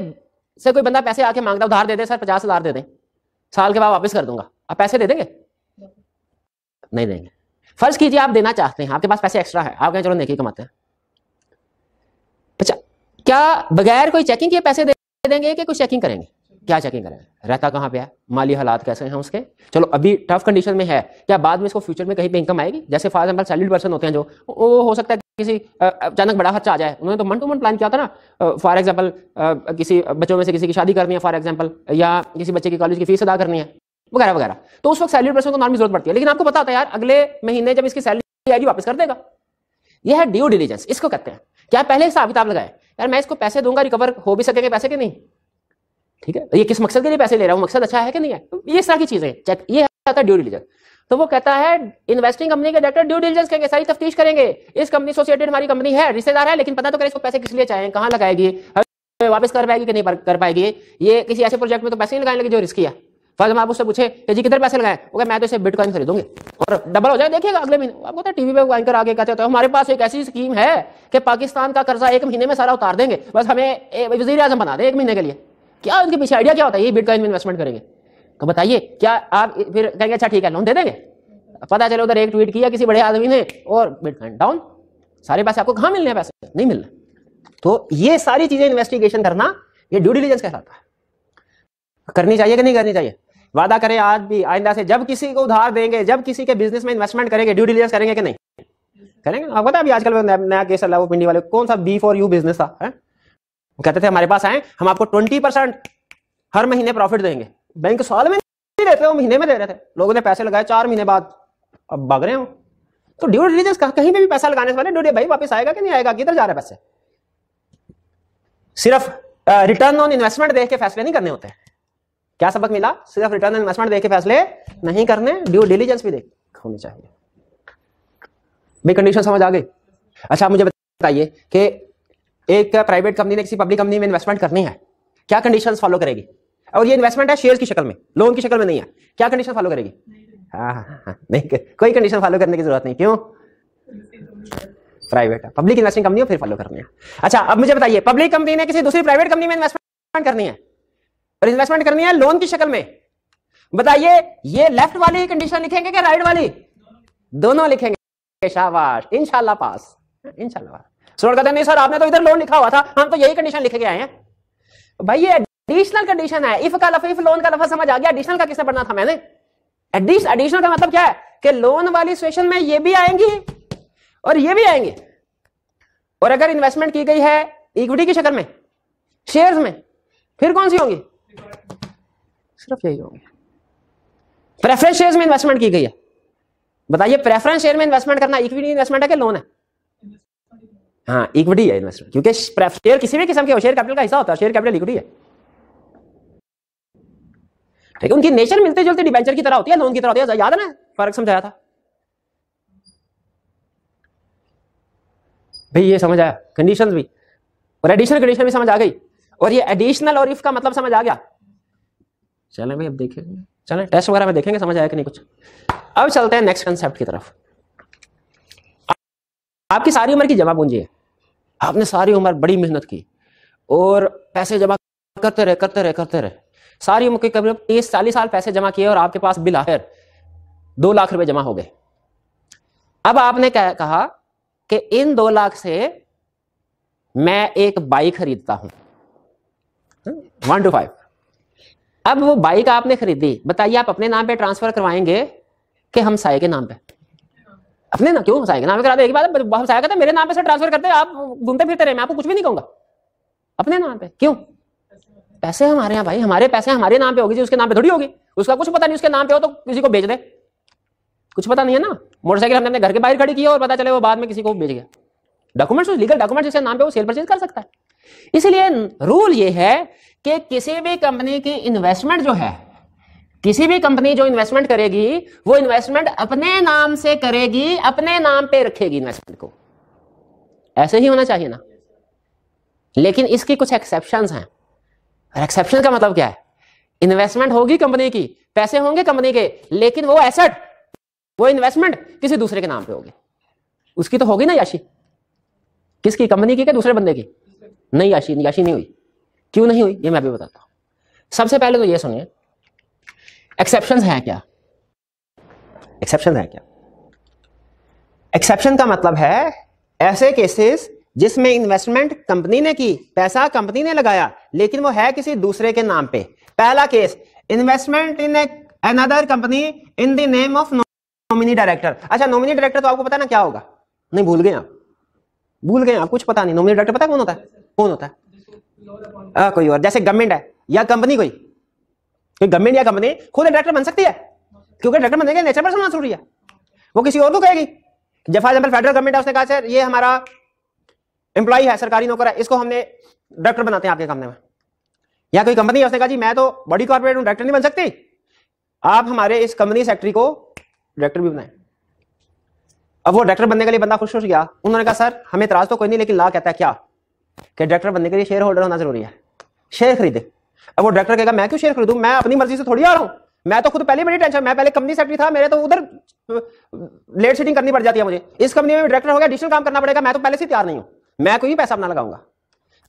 Speaker 1: से कोई बंदा पैसे आके मांगता उधार दे दे सर पचास हजार दे दें साल के बाद वापस कर दूंगा आप पैसे दे देंगे नहीं देंगे फर्ज कीजिए आप देना चाहते हैं आपके पास पैसे एक्स्ट्रा है आप कहें चलो नहीं कमाते हैं क्या बगैर कोई चेकिंग के पैसे दे देंगे कि कुछ चेकिंग करेंगे क्या चेकिंग करें रहता कहाँ पे है माली हालात कैसे हैं उसके चलो अभी टफ कंडीशन में है क्या बाद में इसको फ्यूचर में कहीं पे इनकम आएगी जैसे फॉर एग्जाम्पल सैलरीड पर्सन होते हैं जो वो हो सकता है किसी अचानक बड़ा खर्चा आ जाए उन्होंने तो मन टू मन प्लान किया था ना फॉर एग्जाम्पल किसी बच्चों में से किसी की शादी करनी है फॉर एग्जाम्पल या किसी बच्चे की कॉलेज की फीस अदा करनी है वगैरह वगैरह तो उस वक्त सैलरीड पर्सन को नॉर्म की जरूरत पड़ती है लेकिन आपको पता होता है यार अगले महीने जब इसकी सैलरी आएगी वापस कर देगा यह है ड्यू डिलीजेंस इसको कहते हैं क्या पहले हिसाब किताब लगाए यार मैं इसको पैसे दूंगा रिकवर हो भी सकेंगे पैसे के नहीं ठीक है तो ये किस मकसद के लिए पैसे ले रहा हूँ मकसद अच्छा है कि नहीं है तो ये इस तरह की चीजें चेक ये आता है ड्यू डिलीजेंस तो वो कहता है इन्वेस्टिंग कंपनी के डायरेक्टर ड्यू डिलीजेंस करेंगे सारी तफ्तीश करेंगे इस कंपनी एसोसिएटेड हमारी कंपनी है रिश्तेदार है लेकिन पता तो करें इसको पैसे किस लिए चाहिए कहां लगाएगी वापस कर पाएगी कि नहीं कर पाएगी ये किसी ऐसे प्रोजेक्ट में तो पैसे नहीं लगाएंगे जो रिस्की है फर्ज आप उससे पूछे कि जी किधर पैसे लगाए ओके मैं तो इसे बिटकॉइन खरीदूंगे और डबल हो जाए देखिएगा अगले महीने आपको तो टीवी पे एंकर आगे कहते होते तो हमारे पास एक ऐसी स्कीम है कि पाकिस्तान का कर्जा एक महीने में सारा उतार देंगे बस हमें वजीर आजम बना दें एक महीने के लिए क्या उनके पीछे आइडिया क्या होता है ये बिटकॉइन में इन्वेस्टमेंट करेंगे तो बताइए क्या आप फिर कहेंगे अच्छा ठीक है लोन दे देंगे पता चले उधर एक ट्वीट किया किसी बड़े आदमी ने और बिटकॉइन डाउन सारे पैसे आपको कहाँ मिलने हैं पैसे नहीं मिलने तो ये सारी चीजें इन्वेस्टिगेशन करना ये ड्यू डिलीजेंस कहलाता है करनी चाहिए कि नहीं करनी चाहिए वादा करें आज भी आइंदा से जब किसी को उधार देंगे जब किसी के बिजनेस में इन्वेस्टमेंट करेंगे ड्यू डिलीजेंस करेंगे कि नहीं करेंगे आपको पता अभी आजकल नया केस चल वो पिंडी वाले कौन सा बी फॉर यू बिजनेस था है कहते थे हमारे पास आए हम आपको ट्वेंटी परसेंट हर महीने प्रॉफिट देंगे बैंक साल में नहीं देते वो महीने में दे रहे थे लोगों ने पैसे लगाए चार महीने बाद अब भाग रहे हो तो ड्यू डिलीजेंस कहीं पे भी पैसा लगाने से पहले ड्यूटी भाई वापस आएगा कि नहीं आएगा किधर जा रहे पैसे सिर्फ रिटर्न ऑन इन्वेस्टमेंट देख के फैसले नहीं करने होते क्या सबक मिला सिर्फ रिटर्न ऑन इन्वेस्टमेंट देख के फैसले नहीं करने ड्यू डिलीजेंस भी देख होनी चाहिए भी कंडीशन समझ आ गई अच्छा मुझे बताइए कि एक प्राइवेट कंपनी ने किसी पब्लिक कंपनी में इन्वेस्टमेंट करनी है क्या कंडीशंस फॉलो करेगी और ये इन्वेस्टमेंट है शेयर की शक्ल में लोन की शक्ल में नहीं है क्या कंडीशन फॉलो करेगी हाँ, हाँ हाँ नहीं कोई कंडीशन फॉलो करने की जरूरत नहीं क्यों प्राइवेट है पब्लिक इन्वेस्टिंग कंपनी फिर फॉलो करनी है अच्छा अब मुझे बताइए पब्लिक कंपनी ने किसी दूसरी प्राइवेट कंपनी में इन्वेस्टमेंट करनी है और इन्वेस्टमेंट करनी है लोन की शक्ल में बताइए ये लेफ्ट वाली कंडीशन लिखेंगे कि राइट वाली दोनों लिखेंगे शाबाश इंशाल्लाह पास इंशाल्लाह स्टूडेंट कहते हैं नहीं सर आपने तो इधर लोन लिखा हुआ था हम तो यही कंडीशन लिख के आए हैं भाई ये एडिशनल कंडीशन है इफ का लफ इफ लोन का लफा समझ आ गया एडिशनल का किसने पढ़ना था मैंने एडिशनल का मतलब क्या है कि लोन वाली सिचुएशन में ये भी आएंगी और ये भी आएंगे और अगर इन्वेस्टमेंट की गई है इक्विटी की शक्ल में शेयर्स में फिर कौन सी होंगी सिर्फ यही होंगी प्रेफरेंस शेयर्स में इन्वेस्टमेंट की गई है बताइए प्रेफरेंस शेयर में इन्वेस्टमेंट करना इक्विटी इन्वेस्टमेंट है कि लोन है हाँ इक्विटी है इन्वेस्टमेंट क्योंकि शेयर किसी भी किस्म के शेयर कैपिटल का हिस्सा होता है शेयर कैपिटल इक्विटी है ठीक है उनकी नेचर मिलते जुलते डिबेंचर की तरह होती है लोन की तरह होती है याद है ना फर्क समझाया था भाई ये समझ आया कंडीशन भी और एडिशनल कंडीशन भी समझ आ गई और ये एडिशनल और इफ का मतलब समझ आ गया चले भाई अब देखेंगे चले टेस्ट वगैरह में देखेंगे समझ आया कि नहीं कुछ अब चलते हैं नेक्स्ट कंसेप्ट की तरफ आपकी सारी उम्र की जमा पूंजी है आपने सारी उम्र बड़ी मेहनत की और पैसे जमा करते रहे करते रहे करते रहे सारी उम्र के करीब तीस चालीस साल पैसे जमा किए और आपके पास बिल आखिर दो लाख रुपए जमा हो गए अब आपने क्या कहा कि इन दो लाख से मैं एक बाइक खरीदता हूं वन टू फाइव अब वो बाइक आपने खरीदी बताइए आप अपने नाम पे ट्रांसफर करवाएंगे कि साय के नाम पे अपने ना क्यों हंसाएगा नाम करा दे एक बार तो हंसाया करते तो मेरे नाम पे सर ट्रांसफर करते आप घूमते फिरते रहे मैं आपको कुछ भी नहीं कहूंगा अपने नाम पे क्यों पैसे हमारे यहाँ भाई हमारे पैसे हमारे नाम पे होगी जी उसके नाम पे थोड़ी होगी उसका कुछ पता नहीं उसके नाम पे हो तो किसी को बेच दे कुछ पता नहीं है ना मोटरसाइकिल हमने अपने घर के बाहर खड़ी की और पता चले वो बाद में किसी को बेच गया डॉक्यूमेंट्स लीगल डॉक्यूमेंट्स जिसके नाम पे वो सेल परचेज कर सकता है इसलिए रूल ये है कि किसी भी कंपनी की इन्वेस्टमेंट जो है किसी भी कंपनी जो इन्वेस्टमेंट करेगी वो इन्वेस्टमेंट अपने नाम से करेगी अपने नाम पे रखेगी इन्वेस्टमेंट को ऐसे ही होना चाहिए ना लेकिन इसकी कुछ एक्सेप्शन हैं और एक्सेप्शन का मतलब क्या है इन्वेस्टमेंट होगी कंपनी की पैसे होंगे कंपनी के लेकिन वो एसेट वो इन्वेस्टमेंट किसी दूसरे के नाम पे होगी उसकी तो होगी ना याशी किसकी कंपनी की क्या दूसरे बंदे की नहीं याशी याशी नहीं हुई क्यों नहीं हुई ये मैं अभी बताता हूं सबसे पहले तो ये सुनिए एक्सेप्शन हैं क्या एक्सेप्शन है क्या एक्सेप्शन का मतलब है ऐसे केसेस जिसमें इन्वेस्टमेंट कंपनी ने की पैसा कंपनी ने लगाया लेकिन वो है किसी दूसरे के नाम पे पहला case investment in another company in the name of nominee director अच्छा नॉमिनी डायरेक्टर तो आपको पता ना क्या होगा नहीं भूल गए आप भूल गए आप कुछ पता नहीं नॉमिनी डायरेक्टर पता कौन होता है कौन होता है आ, कोई और जैसे गवर्नमेंट है या कंपनी कोई गवर्नमेंट या कंपनी खुद डायरेक्टर बन सकती है क्योंकि डायरेक्टर बनने के नेचर पर समान जरूरी है वो किसी और को कहेगी जब फॉर एग्जाम्पल फेडरल गवर्नमेंट है उसने कहा सर ये हमारा एम्प्लॉई है सरकारी नौकर है इसको हमने डायरेक्टर बनाते हैं आपके कंपनी में या कोई कंपनी है उसने कहा जी मैं तो बड़ी कॉर्पोरेट हूँ डायरेक्टर नहीं बन सकती आप हमारे इस कंपनी सेक्रेटरी को डायरेक्टर भी बनाए अब वो डायरेक्टर बनने के लिए बंदा खुश हो गया उन्होंने कहा सर हमें इतराज तो कोई नहीं लेकिन ला कहता है क्या कि डायरेक्टर बनने के लिए शेयर होल्डर होना जरूरी है शेयर खरीदे अब वो डायरेक्टर कहेगा मैं क्यों शेयर खरीदूं मैं अपनी मर्जी से थोड़ी आ रहा हूं मैं तो खुद पहले बड़ी टेंशन मैं पहले कंपनी सेक्रेटरी था मेरे तो उधर लेट सेटिंग करनी पड़ जाती है मुझे इस कंपनी में डायरेक्टर हो गया एडिशनल काम करना पड़ेगा मैं तो पहले से तैयार नहीं हूं मैं कोई पैसा अपना लगाऊंगा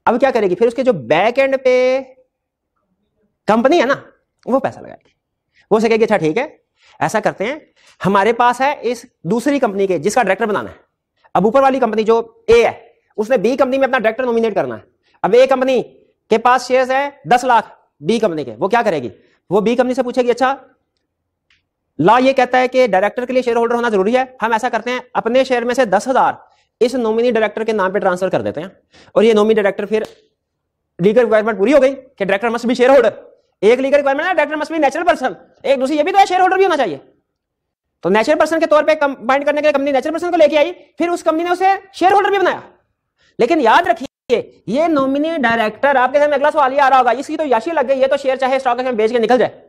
Speaker 1: अब क्या करेगी फिर उसके जो बैक एंड पे कंपनी है ना वो पैसा लगाएगी वो से कहेगी अच्छा ठीक है ऐसा करते हैं हमारे पास है इस दूसरी कंपनी के जिसका डायरेक्टर बनाना है अब ऊपर वाली कंपनी जो ए है उसने बी कंपनी में अपना डायरेक्टर नॉमिनेट करना है अब ए कंपनी के पास शेयर्स है दस लाख बी कंपनी के वो क्या करेगी वो बी कंपनी से पूछेगी अच्छा लॉ ये कहता है कि डायरेक्टर के लिए शेयर होल्डर होना जरूरी है हम ऐसा करते हैं अपने शेयर में से दस हजार इस नॉमिनी डायरेक्टर के नाम पे ट्रांसफर कर देते हैं और ये नॉमिनी डायरेक्टर फिर लीगल रिक्वायरमेंट पूरी हो गई कि director must be share holder एक लीगल रिक्वायरमेंट है director must be natural person एक दूसरी ये भी तो है शेयर होल्डर भी होना चाहिए तो नेचुरल पर्सन के तौर पर कंबाइंड करने के लिए कंपनी नेचुरल पर्सन को लेके आई फिर उस कंपनी ने उसे शेयर होल्डर भी बनाया लेकिन याद रखिए ये नॉमिनी डायरेक्टर आपके सामने अगला सवाल ये आ रहा होगा इसकी तो याशी लग गई ये तो शेयर चाहे स्टॉक में बेच के निकल जाए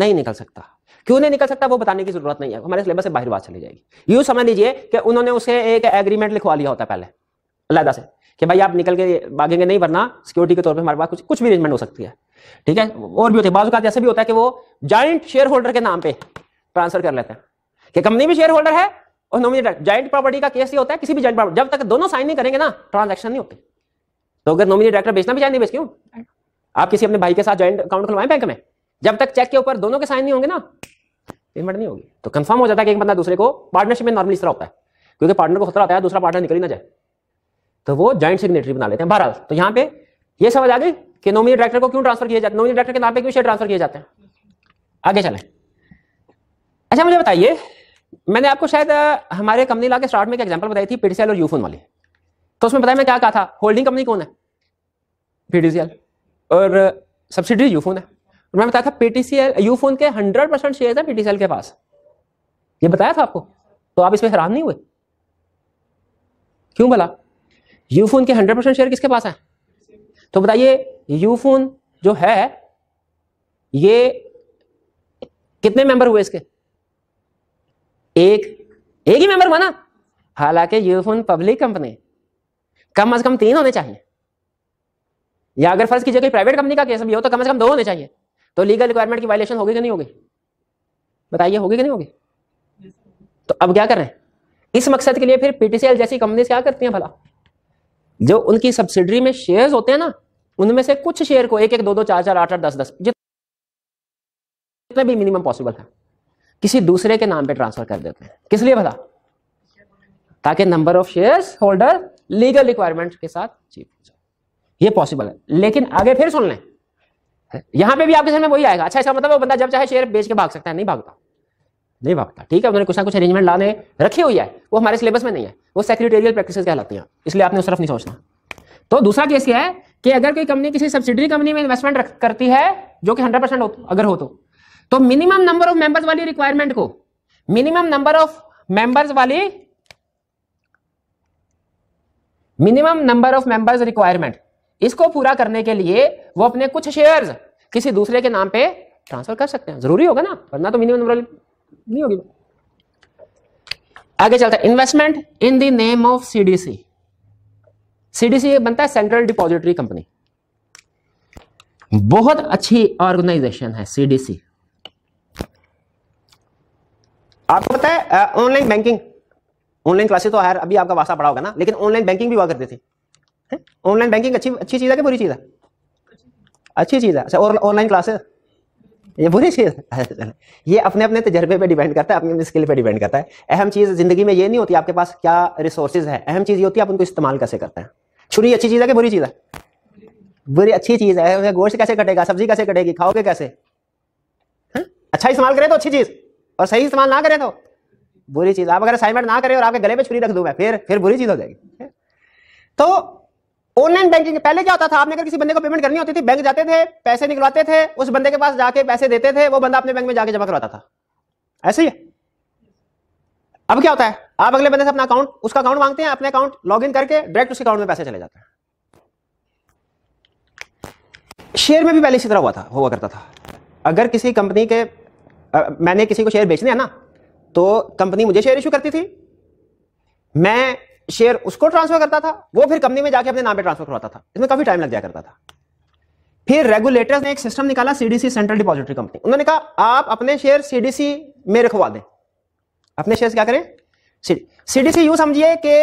Speaker 1: नहीं निकल सकता क्यों नहीं निकल सकता वो बताने की जरूरत नहीं है हमारे सिलेबस से बाहर बात चली जाएगी यूं समझ लीजिए कि उन्होंने उसे एक एग्रीमेंट लिखवा लिया होता पहले अलहदा से कि भाई आप निकल के भागेंगे नहीं वरना सिक्योरिटी के तौर पर हमारे पास कुछ कुछ भी अरेंजमेंट हो सकती है ठीक है और भी होते बाजू का ऐसा भी होता है कि वो जॉइंट शेयर होल्डर के नाम पर ट्रांसफर कर लेते हैं कि कंपनी भी शेयर होल्डर है और नॉमिनी जॉइंट प्रॉपर्टी का केस ये होता है किसी भी जॉइंट प्रॉपर्टी जब तक दोनों साइन नहीं करेंगे ना ट्रांजेक्शन नहीं होती तो अगर नॉमिनी डायरेक्टर बेचना भी चाहेंगे बेच क्यों आप किसी अपने भाई के साथ ज्वाइंट अकाउंट खुलवाएं बैंक में जब तक चेक के ऊपर दोनों के साइन नहीं होंगे ना पेमेंट नहीं होगी तो कंफर्म हो जाता है कि एक बंदा दूसरे को पार्टनरशिप में नॉर्मली इस तरह होता है क्योंकि पार्टनर को खतरा होता है दूसरा पार्टनर निकल ही ना जाए तो वो ज्वाइंट सिग्नेटरी बना लेते हैं बहरहाल तो यहाँ पे ये समझ आ गई कि नॉमिनी डायरेक्टर को क्यों ट्रांसफर किया जाता है नॉमिनी डायरेक्टर के नाम पे क्यों शेयर ट्रांसफर किए जाते हैं आगे चले अच्छा मुझे बताइए मैंने आपको शायद हमारे कंपनी ला के स्टार्ट में एक एग्जाम्पल बताई थी पीटीसीएल और यूफोन वाली तो उसमें बताया मैं क्या कहा था होल्डिंग कंपनी कौन है पीडीसीएल और सब्सिडी यूफोन है और मैंने बताया था पीटीसीएल यूफोन के हंड्रेड परसेंट शेयर है पीटीसीएल के पास ये बताया था आपको तो आप इसमें हैरान नहीं हुए क्यों भला यूफोन के हंड्रेड परसेंट शेयर किसके पास है तो बताइए यूफोन जो है ये कितने मेंबर हुए इसके एक एक ही मेंबर बना हालांकि यूफोन पब्लिक कंपनी कम अज कम तीन होने चाहिए या अगर फर्ज कीजिए कोई प्राइवेट कंपनी का केस भी हो तो कम से कम दो होने चाहिए तो लीगल रिक्वायरमेंट की वायलेशन होगी कि नहीं होगी बताइए होगी कि नहीं होगी तो अब क्या कर रहे हैं इस मकसद के लिए फिर पीटीसीएल जैसी कंपनी क्या करती हैं भला जो उनकी सब्सिडरी में शेयर्स होते हैं ना उनमें से कुछ शेयर को एक एक दो दो चार चार आठ आठ दस दस जितने भी मिनिमम पॉसिबल था किसी दूसरे के नाम पे ट्रांसफर कर देते हैं किस लिए भला ताकि number of shares holder legal requirement के साथ चीफ ये पॉसिबल है लेकिन आगे फिर सुन लें यहां पे भी आपके सामने वही आएगा अच्छा इसका मतलब वो बंदा जब चाहे शेयर बेच के भाग सकता है नहीं भागता नहीं भागता ठीक है उन्होंने कुछ ना कुछ अरेंजमेंट लाने रखी हुई है वो हमारे सिलेबस में नहीं है वो सेक्रेटेरियल प्रैक्टिस कहलाती है इसलिए आपने उस तरफ नहीं सोचना तो दूसरा केस क्या है कि अगर कोई कंपनी किसी सब्सिडरी कंपनी में इन्वेस्टमेंट करती है जो कि हंड्रेड परसेंट अगर हो तो, तो मिनिमम नंबर ऑफ मेंबर्स वाली रिक्वायरमेंट को मिनिमम नंबर ऑफ मेंबर्स वाली minimum number of members requirement इसको पूरा करने के लिए वो अपने कुछ शेयर्स किसी दूसरे के नाम पे ट्रांसफर कर सकते हैं जरूरी होगा ना वरना तो मिनिमम नंबर नहीं होगी आगे चलता है investment in the name of CDC CDC बनता है सेंट्रल डिपॉजिटरी कंपनी बहुत अच्छी ऑर्गेनाइजेशन है सीडीसी आपको पता है ऑनलाइन बैंकिंग ऑनलाइन क्लासेस तो है अभी आपका वास्ता पड़ा होगा ना लेकिन ऑनलाइन बैंकिंग भी हुआ करते थे ऑनलाइन बैंकिंग अच्छी अच्छी चीज़ है कि बुरी चीज़ है अच्छी चीज़ है अच्छा और ऑनलाइन क्लासेस ये बुरी चीज़ है ये अपने अपने तजर्बे पे डिपेंड करता है अपने अपने स्किल पे डिपेंड करता है अहम चीज़ ज़िंदगी में ये नहीं होती आपके पास क्या रिसोर्सेज है अहम चीज़ ये होती है आप उनको इस्तेमाल कैसे करते हैं छुरी अच्छी चीज़ है कि बुरी चीज़ है बुरी अच्छी चीज़ है गोश्त कैसे कटेगा सब्जी कैसे कटेगी खाओगे कैसे अच्छा इस्तेमाल करें तो अच्छी चीज़ और सही इस्तेमाल ना करें तो बुरी चीज आप अगर असाइनमेंट ना करें और आपके गले में छुरी रख दू मैं फिर फिर बुरी चीज हो जाएगी तो ऑनलाइन बैंकिंग पहले क्या होता था आपने अगर किसी बंदे को पेमेंट करनी होती थी बैंक जाते थे पैसे निकलवाते थे उस बंदे के पास जाके पैसे देते थे वो बंदा अपने बैंक में जाके जमा करवाता था ऐसे ही अब क्या होता है आप अगले बंदे से अपना अकाउंट उसका अकाउंट मांगते हैं अपने अकाउंट लॉग इन करके डायरेक्ट उसके अकाउंट में पैसे चले जाते हैं शेयर में भी पहले इसी तरह हुआ था हुआ करता था अगर किसी कंपनी के आ, मैंने किसी को शेयर बेचने हैं ना तो कंपनी मुझे शेयर इशू करती थी मैं शेयर उसको ट्रांसफर करता था वो फिर कंपनी में जाके अपने नाम पे ट्रांसफर करवाता था इसमें काफी टाइम लग जाया करता था फिर रेगुलेटर्स ने एक सिस्टम निकाला सीडीसी सेंट्रल डिपॉजिटरी कंपनी उन्होंने कहा आप अपने शेयर सीडीसी में रखवा दें अपने शेयर क्या करें सीडीसी यू समझिए कि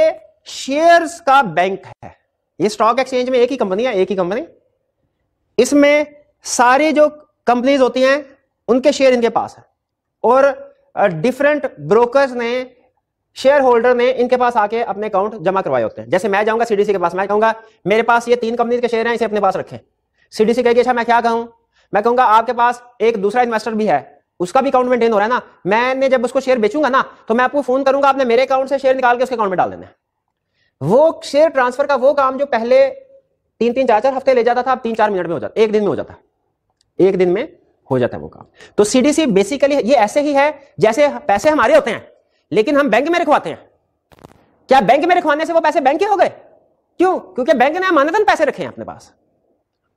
Speaker 1: शेयर का बैंक है ये स्टॉक एक्सचेंज में एक ही कंपनी है एक ही कंपनी इसमें सारी जो कंपनीज होती हैं उनके शेयर इनके पास है और डिफरेंट ब्रोकर्स ने शेयर होल्डर ने इनके पास आके अपने अकाउंट जमा करवाए होते हैं जैसे मैं जाऊंगा सीडीसी के पास मैं कहूंगा मेरे पास ये तीन कंपनी के शेयर हैं इसे अपने पास रखें सीडीसी कहेगी अच्छा मैं क्या कहूं मैं कहूंगा आपके पास एक दूसरा इन्वेस्टर भी है उसका भी अकाउंट मेंटेन हो रहा है ना मैंने जब उसको शेयर बेचूंगा ना तो मैं आपको फोन करूंगा आपने मेरे अकाउंट से शेयर निकाल के उसके अकाउंट में डाल देना वो शेयर ट्रांसफर का वो काम जो पहले तीन तीन चार चार हफ्ते ले जाता था अब तीन चार मिनट में हो जाता एक दिन में हो जाता एक दिन में हो जाता है वो काम तो सीडीसी बेसिकली ये ऐसे ही है जैसे पैसे हमारे होते हैं लेकिन हम बैंक में रखवाते हैं क्या बैंक में रखवाने से वो पैसे बैंक के हो गए क्यों क्योंकि बैंक ने मानतन पैसे रखे हैं अपने पास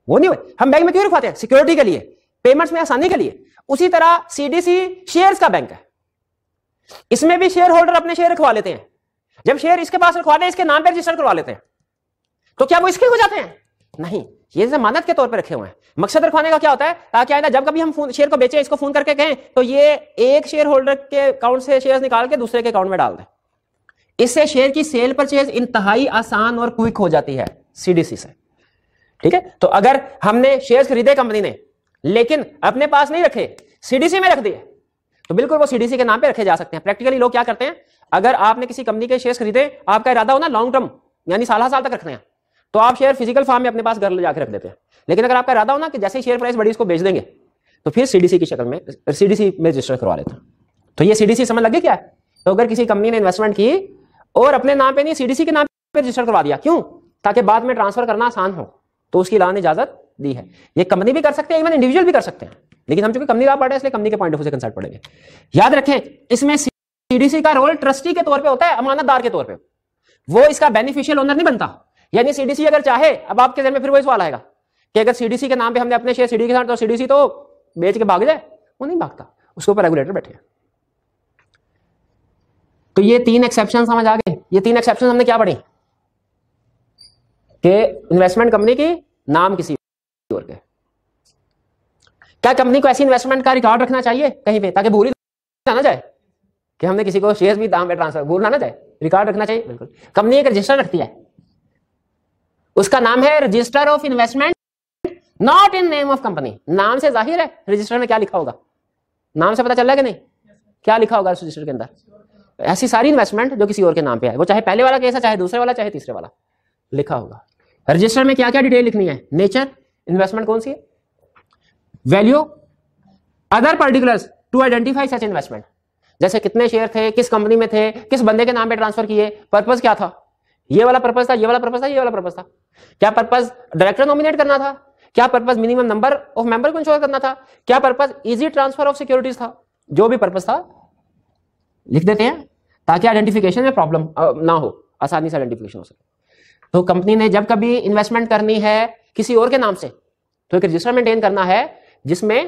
Speaker 1: वो नहीं हुए हम बैंक में क्यों रखवाते हैं सिक्योरिटी के लिए पेमेंट्स में आसानी के लिए उसी तरह सीडीसी शेयर्स का बैंक है इसमें भी शेयर होल्डर अपने शेयर रखवा लेते हैं जब शेयर इसके पास रखवाते हैं इसके नाम पर रजिस्टर करवा लेते हैं तो क्या वो इसके हो जाते हैं नहीं ये जमानत के तौर पर रखे हुए हैं मकसद रखवाने का क्या होता है ताकि ना जब कभी हम शेयर को बेचें इसको फोन करके कहें तो ये एक शेयर होल्डर के अकाउंट से शेयर निकाल के दूसरे के अकाउंट में डाल दें इससे शेयर की सेल परचेज इंतहाई आसान और क्विक हो जाती है सीडीसी से ठीक है तो अगर हमने शेयर खरीदे कंपनी ने लेकिन अपने पास नहीं रखे सीडीसी में रख दिए तो बिल्कुल वो सीडीसी के नाम पे रखे जा सकते हैं प्रैक्टिकली लोग क्या करते हैं अगर आपने किसी कंपनी के शेयर खरीदे आपका इरादा हो ना लॉन्ग टर्म यानी साल साल तक रखने हैं तो आप शेयर फिजिकल फॉर्म में अपने पास घर ले जाकर रख देते हैं लेकिन अगर आपका इरादा हो ना कि जैसे ही शेयर प्राइस बढ़ी इसको बेच देंगे तो फिर सीडीसी की शक्ल में सीडीसी में रजिस्टर करवा लेते हैं तो ये सीडीसी समझ लगे क्या तो अगर किसी कंपनी ने इन्वेस्टमेंट की और अपने नाम पर नहीं सीडीसी के नाम पर रजिस्टर करवा दिया क्यों ताकि बाद में ट्रांसफर करना आसान हो तो उसकी लॉ ने इजाजत दी है ये कंपनी भी कर सकते हैं इवन इंडिविजुअल भी कर सकते हैं लेकिन हम चूंकि कंपनी का पार्ट है इसलिए कंपनी के पॉइंट ऑफ व्यू से कंसल्ट पड़ेंगे याद रखें इसमें सीडीसी का रोल ट्रस्टी के तौर पर होता है अमानतदार के तौर पर वो इसका बेनिफिशियल ओनर नहीं बनता यानी सीडीसी अगर चाहे अब आपके जहन में फिर वही सवाल आएगा कि अगर सीडीसी के नाम पे हमने अपने शेयर सीडी के साथ तो सीडीसी तो बेच के भाग जाए वो नहीं भागता उसके ऊपर रेगुलेटर बैठे तो ये तीन एक्सेप्शन समझ आ गए ये तीन एक्सेप्शन हमने क्या पढ़ी कि इन्वेस्टमेंट कंपनी की नाम किसी और के क्या कंपनी को ऐसी इन्वेस्टमेंट का रिकॉर्ड रखना चाहिए कहीं पे ताकि भूली ना जाए कि हमने किसी को शेयर भी दाम पे ट्रांसफर भूल ना जाए रिकॉर्ड रखना चाहिए बिल्कुल कंपनी एक रजिस्टर रखती है उसका नाम है register of investment not in name of company नाम से जाहिर है रजिस्टर में क्या लिखा होगा नाम से पता चल रहा कि नहीं क्या लिखा होगा रजिस्टर के अंदर ऐसी सारी इन्वेस्टमेंट जो किसी और के नाम पे है वो चाहे पहले वाला कैसा चाहे दूसरे वाला चाहे तीसरे वाला लिखा होगा रजिस्टर में क्या क्या डिटेल लिखनी है नेचर इन्वेस्टमेंट कौन सी है value other particular to identify such investment जैसे कितने शेयर थे किस कंपनी में थे किस बंदे के नाम पे ट्रांसफर किए पर्पज क्या था ये वाला पर्पज था ये वाला पर्पज था ये वाला पर्पज था क्या पर्पज डायरेक्टर नॉमिनेट करना था क्या purpose minimum number of member को इंश्योर करना था क्या purpose easy transfer of securities था जो भी पर्पज था लिख देते हैं ताकि आइडेंटिफिकेशन में प्रॉब्लम ना हो आसानी से आइडेंटिफिकेशन हो सके तो कंपनी ने जब कभी इन्वेस्टमेंट करनी है किसी और के नाम से तो एक रजिस्टर मेंटेन करना है जिसमें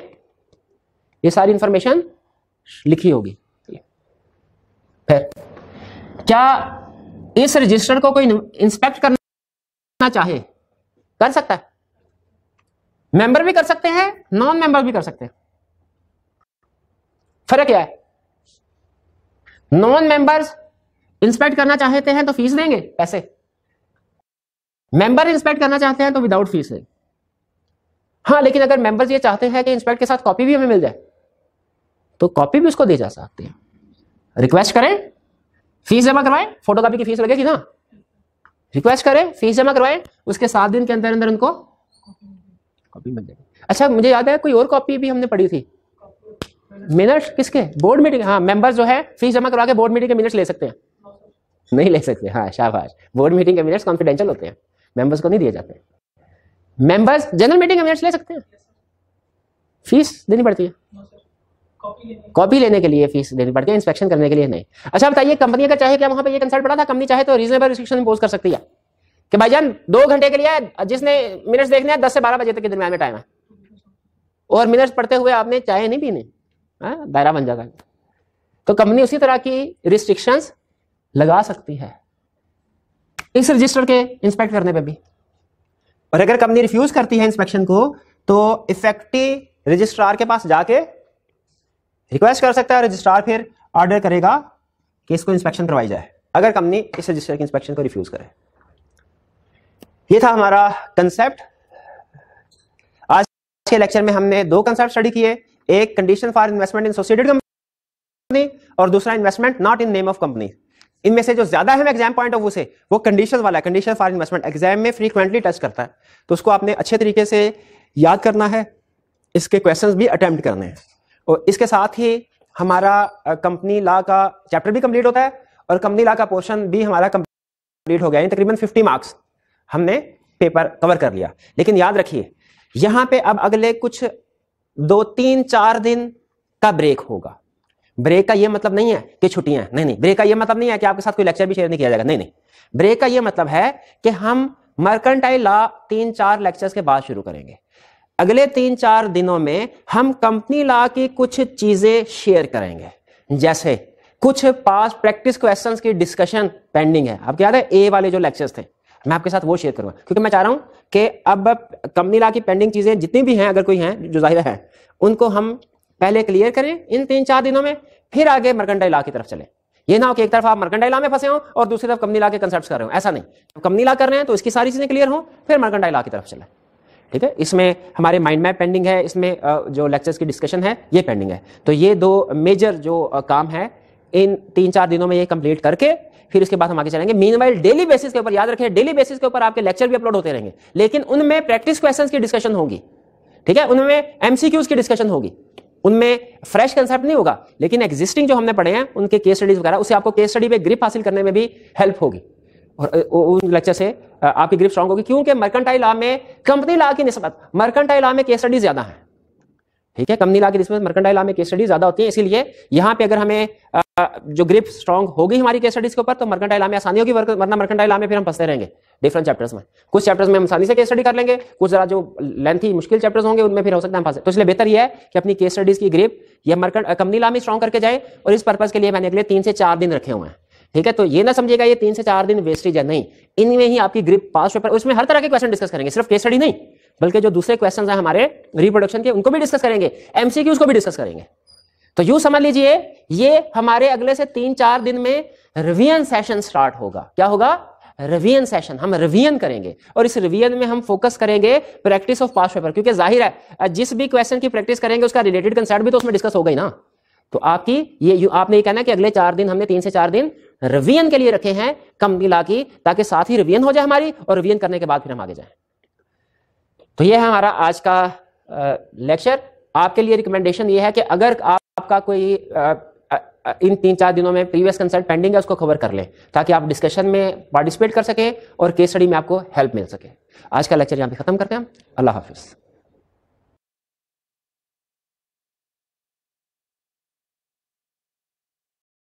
Speaker 1: ये सारी इंफॉर्मेशन लिखी होगी फिर क्या इस रजिस्टर को कोई इंस्पेक्ट करना चाहे कर सकता है मेंबर भी कर सकते हैं नॉन मेंबर भी कर सकते हैं फर्क क्या है नॉन मेंबर्स इंस्पेक्ट करना चाहते हैं तो फीस देंगे पैसे मेंबर इंस्पेक्ट करना चाहते हैं तो विदाउट फीस है हाँ लेकिन अगर मेंबर्स ये चाहते हैं कि इंस्पेक्ट के साथ कॉपी भी हमें मिल जाए तो कॉपी भी उसको दे जा सकते हैं रिक्वेस्ट करें फीस जमा करवाएं फोटोकॉपी की फीस लगेगी ना रिक्वेस्ट करें फीस जमा करवाएं उसके सात दिन के अंदर अंदर उनको कॉपी मिल जाएगी अच्छा मुझे याद है कोई और कॉपी भी हमने पढ़ी थी मिनट्स किसके बोर्ड मीटिंग हाँ मेंबर्स जो है फीस जमा करवा के बोर्ड मीटिंग के मिनट्स ले सकते हैं नहीं ले सकते हाँ शाहबाज बोर्ड मीटिंग के मिनट्स कॉन्फिडेंशियल होते हैं मेंबर्स को नहीं दिए जाते मेंबर्स जनरल मीटिंग के मिनट्स ले सकते हैं फीस देनी पड़ती है कॉपी लेने के लिए फीस देनी पड़ती है इंस्पेक्शन करने के लिए नहीं अच्छा बताइए कंपनी अगर चाहे क्या वहां पे ये कंसर्ट पड़ा था कंपनी चाहे तो रीजनेबल रिस्ट्रिक्शन इम्पोज कर सकती है कि भाई जान दो घंटे के लिए जिसने मिनट्स देखने हैं दस से बारह बजे तक के दरमियान में टाइम है और मिनट्स पढ़ते हुए आपने चाय नहीं पीने हाँ, दायरा बन जाता तो कंपनी उसी तरह की रिस्ट्रिक्शन लगा सकती है इस रजिस्टर के इंस्पेक्ट करने पे भी और अगर कंपनी रिफ्यूज करती है इंस्पेक्शन को तो इफेक्टिव रजिस्ट्रार के पास जाके रिक्वेस्ट कर सकता है रजिस्ट्रार फिर ऑर्डर करेगा कि इसको इंस्पेक्शन करवाई जाए अगर कंपनी इस रजिस्टर की इंस्पेक्शन को रिफ्यूज करे ये था हमारा कंसेप्ट आज के लेक्चर में हमने दो कंसेप्ट स्टडी किए एक condition for investment in associated company और दूसरा investment not in name of company इनमें से जो ज्यादा है एग्जाम पॉइंट ऑफ व्यू से वो कंडीशन वाला है कंडीशन फॉर इन्वेस्टमेंट एग्जाम में फ्रीक्वेंटली टच करता है तो उसको आपने अच्छे तरीके से याद करना है इसके क्वेश्चंस भी अटेम्प्ट करने हैं और इसके साथ ही हमारा कंपनी ला का चैप्टर भी कंप्लीट होता है और कंपनी ला का पोर्शन भी हमारा कंप्लीट हो गया है तकरीबन 50 मार्क्स हमने पेपर कवर कर लिया लेकिन याद रखिए यहां पे अब अगले कुछ दो तीन चार दिन का ब्रेक होगा ब्रेक का ये मतलब नहीं है कि छुट्टियां नहीं नहीं ब्रेक का ये मतलब नहीं है कि आपके साथ कोई लेक्चर भी शेयर नहीं किया जाएगा नहीं नहीं ब्रेक का ये मतलब है कि हम मर्कंटाइल लॉ तीन चार लेक्चर्स के बाद शुरू करेंगे अगले तीन चार दिनों में हम कंपनी ला की कुछ चीजें शेयर करेंगे जैसे कुछ पास प्रैक्टिस क्वेश्चंस की डिस्कशन पेंडिंग है आपके याद है ए वाले जो लेक्चर्स थे मैं आपके साथ वो शेयर करूंगा क्योंकि मैं चाह रहा हूं कि अब कंपनी ला की पेंडिंग चीजें जितनी भी हैं अगर कोई हैं जो जाहिर है उनको हम पहले क्लियर करें इन तीन चार दिनों में फिर आगे मरकंडाई ला की तरफ चले ये ना हो कि एक तरफ आप मरकंडाइला में फंसे हो और दूसरी तरफ ला के कंसेप्ट कर रहे हो ऐसा नहीं कंपनी ला कर रहे हैं तो इसकी सारी चीजें क्लियर हो फिर मरकंडाइला की तरफ चले ठीक है इसमें हमारे माइंड मैप पेंडिंग है इसमें जो लेक्चर्स की डिस्कशन है ये पेंडिंग है तो ये दो मेजर जो काम है इन तीन चार दिनों में ये कंप्लीट करके फिर उसके बाद हम आगे चलेंगे मीन डेली बेसिस के ऊपर याद रखें डेली बेसिस के ऊपर आपके लेक्चर भी अपलोड होते रहेंगे लेकिन उनमें प्रैक्टिस क्वेश्चन की डिस्कशन होगी ठीक है उनमें एमसीक्यूज की डिस्कशन होगी उनमें फ्रेश कंसेप्ट नहीं होगा लेकिन एग्जिस्टिंग जो हमने पढ़े हैं उनके केस स्टडीज वगैरह उसे आपको केस स्टडी पे ग्रिप हासिल करने में भी हेल्प होगी और उन लेक्चर से आपकी ग्रिप स्ट्रांग होगी क्योंकि मर्केंटाइल लॉ में कंपनी लॉ की नस्बत मर्केंटाइल लॉ में केस स्टडी ज्यादा है ठीक है कंपनी लॉ की नस्बत मर्केंटाइल लॉ में केस स्टडी ज्यादा होती है इसीलिए यहाँ पे अगर हमें जो ग्रिप स्ट्रांग होगी हमारी केस स्टडीज के ऊपर तो मर्केंटाइल लॉ में आसानी होगी वरना मर्केंटाइल लॉ में फिर हम फंसते रहेंगे डिफरेंट चैप्टर्स में कुछ चैप्टर्स में हम आसानी से केस स्टडी कर लेंगे कुछ जरा जो लेंथी मुश्किल चैप्टर्स होंगे उनमें फिर हो सकता है हम फंसे तो इसलिए बेहतर यह है कि अपनी केस स्टडीज की ग्रिप या कंपनी लॉ में स्ट्रांग करके जाए और इस पर्पज के लिए मैंने अगले तीन से चार दिन रखे हुए हैं ठीक है तो ये ना समझेगा ये तीन से चार दिन वेस्टेज है नहीं इनमें ही आपकी ग्रिप पास पेपर उसमें हर तरह के क्वेश्चन डिस्कस करेंगे सिर्फ केस स्टडी नहीं बल्कि जो दूसरे क्वेश्चन है हमारे रिप्रोडक्शन के उनको भी डिस्कस करेंगे की उसको भी डिस्कस करेंगे तो यू समझ लीजिए ये हमारे अगले से तीन चार दिन में रिवियन सेशन स्टार्ट होगा क्या होगा रिवियन सेशन हम रिवियन करेंगे और इस रिवियन में हम फोकस करेंगे प्रैक्टिस ऑफ पास पेपर क्योंकि जाहिर है जिस भी क्वेश्चन की प्रैक्टिस करेंगे उसका रिलेटेड कंसेप्ट भी तो उसमें डिस्कस होगा गई ना तो आपकी ये आपने ये कहना है कि अगले चार दिन हमने तीन से चार दिन रिवियन के लिए रखे हैं कम मिला की ताकि साथ ही रिवियन हो जाए हमारी और रिवियन करने के बाद फिर हम आगे जाए तो यह है हमारा आज का लेक्चर आपके लिए रिकमेंडेशन ये है कि अगर आपका कोई आ, इन तीन चार दिनों में प्रीवियस कंसल्ट पेंडिंग है उसको कवर कर लें ताकि आप डिस्कशन में पार्टिसिपेट कर सकें और केस स्टडी में आपको हेल्प मिल सके आज का लेक्चर यहाँ पे खत्म करते हैं अल्लाह हाफिज़